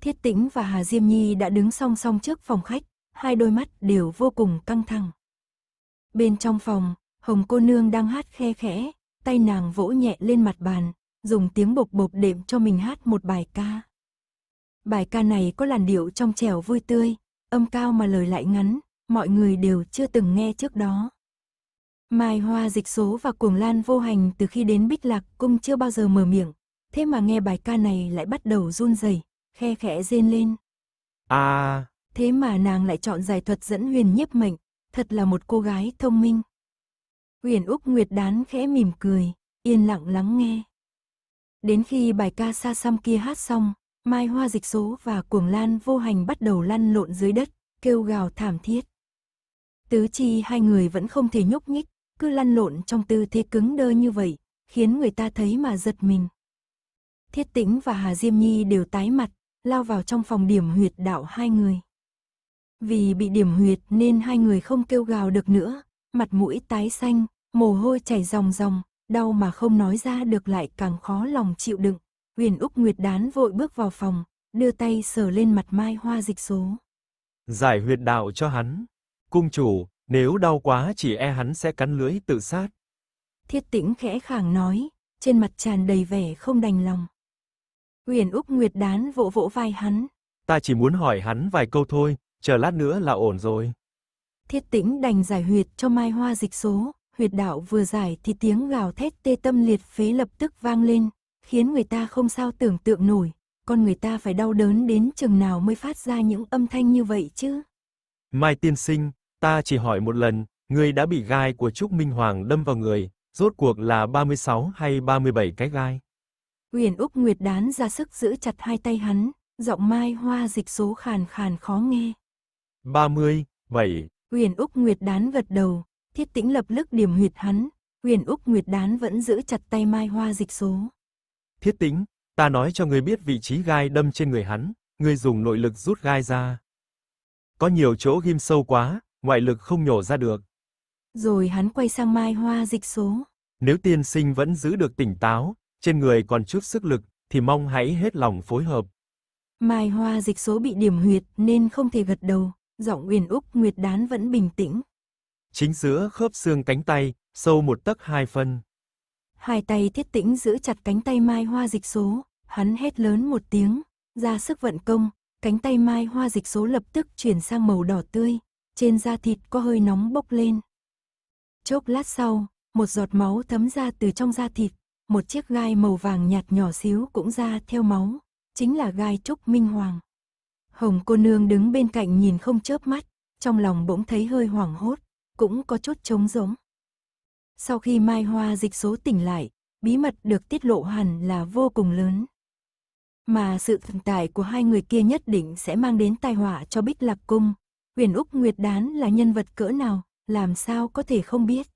Thiết Tĩnh và Hà Diêm Nhi đã đứng song song trước phòng khách, hai đôi mắt đều vô cùng căng thẳng. Bên trong phòng, Hồng cô nương đang hát khe khẽ, tay nàng vỗ nhẹ lên mặt bàn, dùng tiếng bộc bộc đệm cho mình hát một bài ca. Bài ca này có làn điệu trong trẻo vui tươi, âm cao mà lời lại ngắn, mọi người đều chưa từng nghe trước đó. Mai Hoa dịch số và cuồng lan vô hành từ khi đến Bích Lạc Cung chưa bao giờ mở miệng, thế mà nghe bài ca này lại bắt đầu run rẩy, khe khẽ rên lên. À... Thế mà nàng lại chọn giải thuật dẫn huyền nhiếp mệnh, thật là một cô gái thông minh. Huyền Úc Nguyệt đán khẽ mỉm cười, yên lặng lắng nghe. Đến khi bài ca xa xăm kia hát xong, Mai Hoa dịch số và cuồng lan vô hành bắt đầu lăn lộn dưới đất, kêu gào thảm thiết. Tứ chi hai người vẫn không thể nhúc nhích, cứ lăn lộn trong tư thế cứng đơ như vậy, khiến người ta thấy mà giật mình. Thiết Tĩnh và Hà Diêm Nhi đều tái mặt, lao vào trong phòng điểm huyệt đạo hai người. Vì bị điểm huyệt nên hai người không kêu gào được nữa, mặt mũi tái xanh, mồ hôi chảy ròng ròng, đau mà không nói ra được lại càng khó lòng chịu đựng. Huyền Úc Nguyệt đán vội bước vào phòng, đưa tay sờ lên mặt Mai Hoa Dịch Số. Giải huyệt đạo cho hắn. Cung chủ, nếu đau quá chỉ e hắn sẽ cắn lưỡi tự sát. Thiết tĩnh khẽ khàng nói, trên mặt tràn đầy vẻ không đành lòng. Huyền Úc Nguyệt đán vỗ vỗ vai hắn. Ta chỉ muốn hỏi hắn vài câu thôi, chờ lát nữa là ổn rồi. Thiết tĩnh đành giải huyệt cho mai hoa dịch số, huyệt đạo vừa giải thì tiếng gào thét tê tâm liệt phế lập tức vang lên, khiến người ta không sao tưởng tượng nổi, con người ta phải đau đớn đến chừng nào mới phát ra những âm thanh như vậy chứ. Mai tiên sinh, Ta chỉ hỏi một lần, ngươi đã bị gai của Trúc Minh Hoàng đâm vào người, rốt cuộc là 36 hay 37 cái gai? huyền Úc Nguyệt đán ra sức giữ chặt hai tay hắn, giọng Mai Hoa dịch số khàn khàn khó nghe. 30, 7. huyền Úc Nguyệt đán gật đầu, Thiết Tĩnh lập lức điểm huyệt hắn, huyền Úc Nguyệt đán vẫn giữ chặt tay Mai Hoa dịch số. Thiết Tĩnh, ta nói cho ngươi biết vị trí gai đâm trên người hắn, ngươi dùng nội lực rút gai ra. Có nhiều chỗ ghim sâu quá, ngoại lực không nhổ ra được. Rồi hắn quay sang Mai Hoa dịch số. Nếu tiên sinh vẫn giữ được tỉnh táo, trên người còn chút sức lực, thì mong hãy hết lòng phối hợp. Mai Hoa dịch số bị điểm huyệt nên không thể gật đầu, giọng Uyển Úc Nguyệt Đán vẫn bình tĩnh. Chính giữa khớp xương cánh tay, sâu một tấc hai phân. Hai tay thiết tĩnh giữ chặt cánh tay Mai Hoa dịch số, hắn hét lớn một tiếng, ra sức vận công, cánh tay Mai Hoa dịch số lập tức chuyển sang màu đỏ tươi, trên da thịt có hơi nóng bốc lên. Chốc lát sau, một giọt máu thấm ra từ trong da thịt, một chiếc gai màu vàng nhạt nhỏ xíu cũng ra theo máu, chính là gai trúc minh hoàng. Hồng cô nương đứng bên cạnh nhìn không chớp mắt, trong lòng bỗng thấy hơi hoảng hốt, cũng có chút trống rỗng. Sau khi Mai Hoa dịch số tỉnh lại, bí mật được tiết lộ hẳn là vô cùng lớn. Mà sự thần tài của hai người kia nhất định sẽ mang đến tai họa cho Bích Lạc Cung, Huyền Úc Nguyệt Đán là nhân vật cỡ nào, làm sao có thể không biết.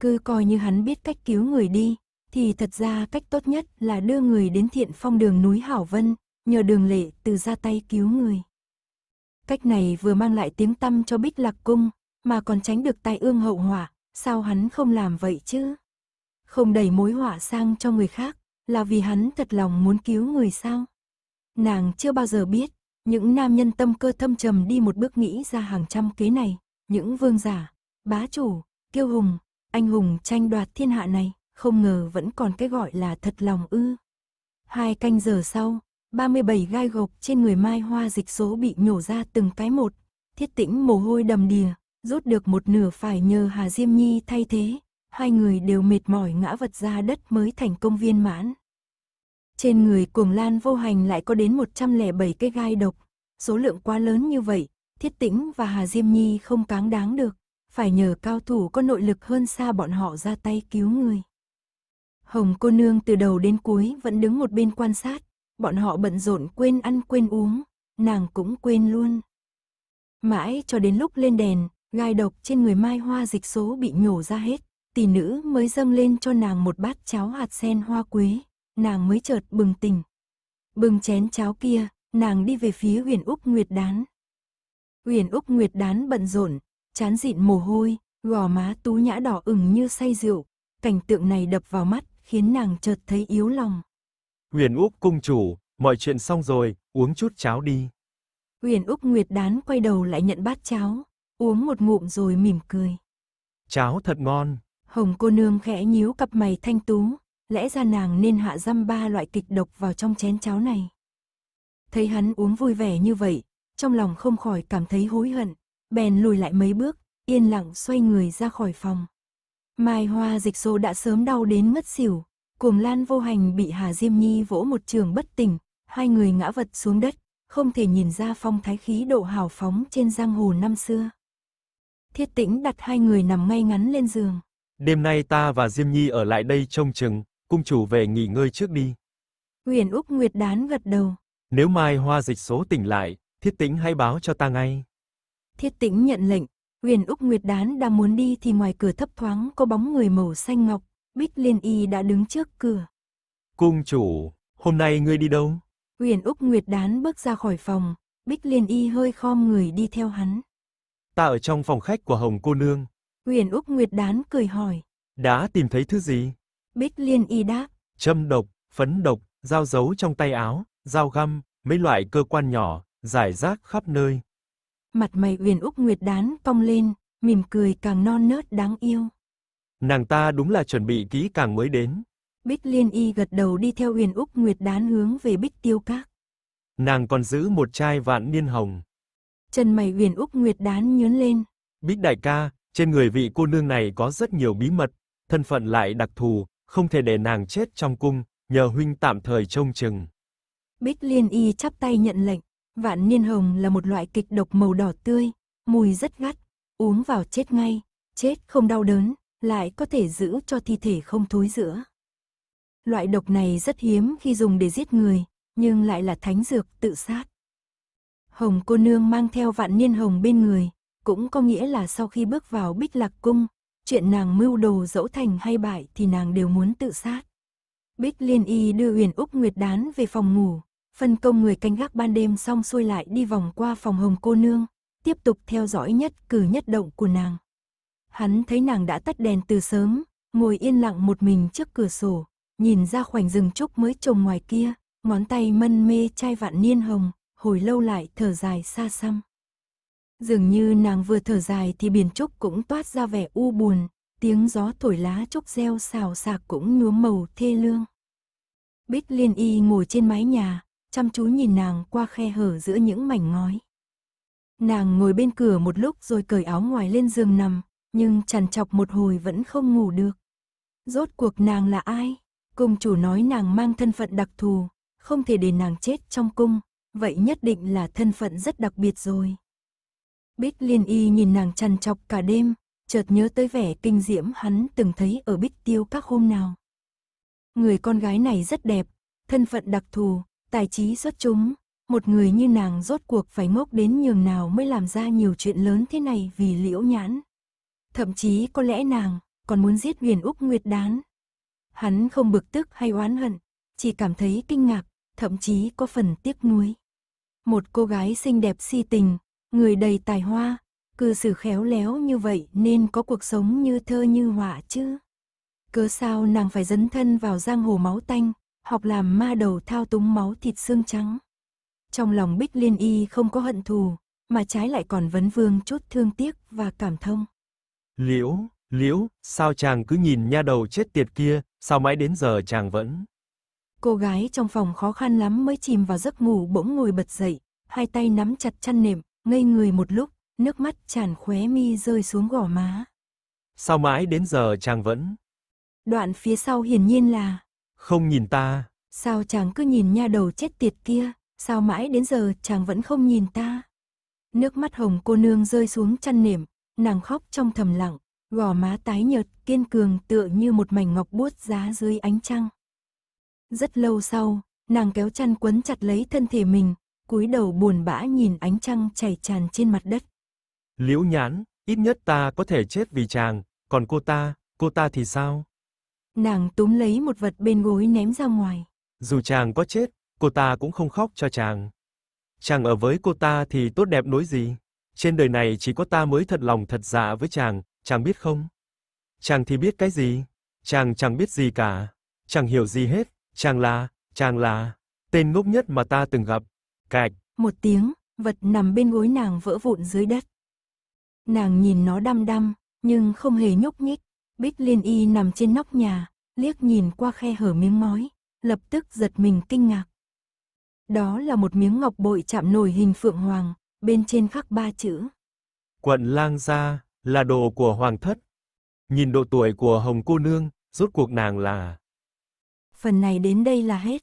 Cứ coi như hắn biết cách cứu người đi, thì thật ra cách tốt nhất là đưa người đến thiện phong đường núi Hảo Vân, nhờ đường lệ từ ra tay cứu người. Cách này vừa mang lại tiếng tâm cho Bích Lạc Cung, mà còn tránh được tai ương hậu hỏa, sao hắn không làm vậy chứ? Không đẩy mối hỏa sang cho người khác, là vì hắn thật lòng muốn cứu người sao? Nàng chưa bao giờ biết, những nam nhân tâm cơ thâm trầm đi một bước nghĩ ra hàng trăm kế này, những vương giả, bá chủ, kiêu hùng, anh hùng tranh đoạt thiên hạ này, không ngờ vẫn còn cái gọi là thật lòng ư. Hai canh giờ sau, 37 gai gộc trên người mai hoa dịch số bị nhổ ra từng cái một, thiết tĩnh mồ hôi đầm đìa, rút được một nửa phải nhờ Hà Diêm Nhi thay thế, hai người đều mệt mỏi ngã vật ra đất mới thành công viên mãn. Trên người cuồng lan vô hành lại có đến 107 cái gai độc, số lượng quá lớn như vậy, thiết tĩnh và Hà Diêm Nhi không cáng đáng được, phải nhờ cao thủ có nội lực hơn xa bọn họ ra tay cứu người. Hồng cô nương từ đầu đến cuối vẫn đứng một bên quan sát, bọn họ bận rộn quên ăn quên uống, nàng cũng quên luôn. Mãi cho đến lúc lên đèn, gai độc trên người mai hoa dịch số bị nhổ ra hết, tỷ nữ mới dâng lên cho nàng một bát cháo hạt sen hoa quế nàng mới chợt bừng tỉnh. Bừng chén cháo kia, nàng đi về phía huyền Úc Nguyệt Đán. Huyền Úc Nguyệt Đán bận rộn, chán dịn mồ hôi, gò má tú nhã đỏ ửng như say rượu. Cảnh tượng này đập vào mắt, khiến nàng chợt thấy yếu lòng. Huyền Úc cung chủ, mọi chuyện xong rồi, uống chút cháo đi. Huyền Úc Nguyệt Đán quay đầu lại nhận bát cháo, uống một ngụm rồi mỉm cười. Cháo thật ngon. Hồng cô nương khẽ nhíu cặp mày thanh tú, lẽ ra nàng nên hạ răm ba loại kịch độc vào trong chén cháo này. Thấy hắn uống vui vẻ như vậy, trong lòng không khỏi cảm thấy hối hận, bèn lùi lại mấy bước, yên lặng xoay người ra khỏi phòng. Mai hoa dịch xô đã sớm đau đến ngất xỉu, cuồng lan vô hành bị Hà Diêm Nhi vỗ một trường bất tỉnh, hai người ngã vật xuống đất, không thể nhìn ra phong thái khí độ hào phóng trên giang hồ năm xưa. Thiết tĩnh đặt hai người nằm ngay ngắn lên giường. Đêm nay ta và Diêm Nhi ở lại đây trông chừng cung chủ về nghỉ ngơi trước đi. Huyền Úc Nguyệt đán gật đầu. Nếu mai hoa dịch số tỉnh lại, thiết tĩnh hãy báo cho ta ngay. Thiết tĩnh nhận lệnh, Huyền Úc Nguyệt đán đang muốn đi thì ngoài cửa thấp thoáng có bóng người màu xanh ngọc, Bích Liên Y đã đứng trước cửa. Cung chủ, hôm nay ngươi đi đâu? Huyền Úc Nguyệt đán bước ra khỏi phòng, Bích Liên Y hơi khom người đi theo hắn. Ta ở trong phòng khách của Hồng cô nương. Huyền Úc Nguyệt đán cười hỏi. Đã tìm thấy thứ gì? Bích Liên Y đáp. Châm độc, phấn độc, dao giấu trong tay áo, dao găm, mấy loại cơ quan nhỏ, giải rác khắp nơi. Mặt mày Uyển Úc Nguyệt đán cong lên, mỉm cười càng non nớt đáng yêu. Nàng ta đúng là chuẩn bị kỹ càng mới đến. Bích Liên Y gật đầu đi theo Uyển Úc Nguyệt đán hướng về Bích Tiêu Các. Nàng còn giữ một chai vạn niên hồng. Chân mày Uyển Úc Nguyệt đán nhướng lên. Bích đại ca, trên người vị cô nương này có rất nhiều bí mật, thân phận lại đặc thù, không thể để nàng chết trong cung, nhờ huynh tạm thời trông chừng. Bích Liên Y chắp tay nhận lệnh, vạn niên hồng là một loại kịch độc màu đỏ tươi, mùi rất gắt, uống vào chết ngay, chết không đau đớn, lại có thể giữ cho thi thể không thối rữa. Loại độc này rất hiếm khi dùng để giết người, nhưng lại là thánh dược tự sát. Hồng cô nương mang theo vạn niên hồng bên người, cũng có nghĩa là sau khi bước vào bích lạc cung, chuyện nàng mưu đồ dẫu thành hay bại thì nàng đều muốn tự sát. Bích Liên Y đưa Huyền Úc Nguyệt Đán về phòng ngủ, phân công người canh gác ban đêm xong xuôi lại đi vòng qua phòng hồng cô nương, tiếp tục theo dõi nhất cử nhất động của nàng. Hắn thấy nàng đã tắt đèn từ sớm, ngồi yên lặng một mình trước cửa sổ, nhìn ra khoảnh rừng trúc mới trồng ngoài kia, ngón tay mân mê chai vạn niên hồng, hồi lâu lại thở dài xa xăm. Dường như nàng vừa thở dài thì biển trúc cũng toát ra vẻ u buồn, tiếng gió thổi lá trúc reo xào xạc cũng nhuốm màu thê lương. Bích liên y ngồi trên mái nhà, chăm chú nhìn nàng qua khe hở giữa những mảnh ngói. Nàng ngồi bên cửa một lúc rồi cởi áo ngoài lên giường nằm, nhưng chằn chọc một hồi vẫn không ngủ được. Rốt cuộc nàng là ai? Cung chủ nói nàng mang thân phận đặc thù, không thể để nàng chết trong cung, vậy nhất định là thân phận rất đặc biệt rồi. Bích Liên Y nhìn nàng chằn chọc cả đêm, chợt nhớ tới vẻ kinh diễm hắn từng thấy ở Bích Tiêu các hôm nào. Người con gái này rất đẹp, thân phận đặc thù, tài trí xuất chúng, một người như nàng rốt cuộc phải ngốc đến nhường nào mới làm ra nhiều chuyện lớn thế này vì liễu nhãn. Thậm chí có lẽ nàng còn muốn giết huyền Úc Nguyệt Đán. Hắn không bực tức hay oán hận, chỉ cảm thấy kinh ngạc, thậm chí có phần tiếc nuối. Một cô gái xinh đẹp si tình, người đầy tài hoa, cư xử khéo léo như vậy nên có cuộc sống như thơ như họa chứ. Cớ sao nàng phải dấn thân vào giang hồ máu tanh, học làm ma đầu thao túng máu thịt xương trắng. Trong lòng Bích Liên Y không có hận thù, mà trái lại còn vấn vương chút thương tiếc và cảm thông. Liễu, liễu, sao chàng cứ nhìn nha đầu chết tiệt kia, sao mãi đến giờ chàng vẫn... Cô gái trong phòng khó khăn lắm mới chìm vào giấc ngủ bỗng ngồi bật dậy, hai tay nắm chặt chăn nệm, ngây người một lúc, nước mắt tràn khóe mi rơi xuống gò má. Sao mãi đến giờ chàng vẫn? Đoạn phía sau hiển nhiên là Không nhìn ta. Sao chàng cứ nhìn nha đầu chết tiệt kia, sao mãi đến giờ chàng vẫn không nhìn ta? Nước mắt hồng cô nương rơi xuống chăn nệm, nàng khóc trong thầm lặng, gò má tái nhợt, kiên cường tựa như một mảnh ngọc buốt giá dưới ánh trăng. Rất lâu sau, nàng kéo chăn quấn chặt lấy thân thể mình, cúi đầu buồn bã nhìn ánh trăng chảy tràn trên mặt đất. Liễu Nhãn, ít nhất ta có thể chết vì chàng, còn cô ta, cô ta thì sao? Nàng túm lấy một vật bên gối ném ra ngoài. Dù chàng có chết, cô ta cũng không khóc cho chàng. Chàng ở với cô ta thì tốt đẹp nối gì? Trên đời này chỉ có ta mới thật lòng thật dạ với chàng, chàng biết không? Chàng thì biết cái gì? Chàng chẳng biết gì cả, chàng hiểu gì hết, chàng là, chàng là tên ngốc nhất mà ta từng gặp. Cạch. Một tiếng, vật nằm bên gối nàng vỡ vụn dưới đất. Nàng nhìn nó đăm đăm, nhưng không hề nhúc nhích. Bích liên y nằm trên nóc nhà, liếc nhìn qua khe hở miếng mói, lập tức giật mình kinh ngạc. Đó là một miếng ngọc bội chạm nổi hình phượng hoàng, bên trên khắc ba chữ. Quận lang gia, là đồ của hoàng thất. Nhìn độ tuổi của hồng cô nương, rốt cuộc nàng là... Phần này đến đây là hết.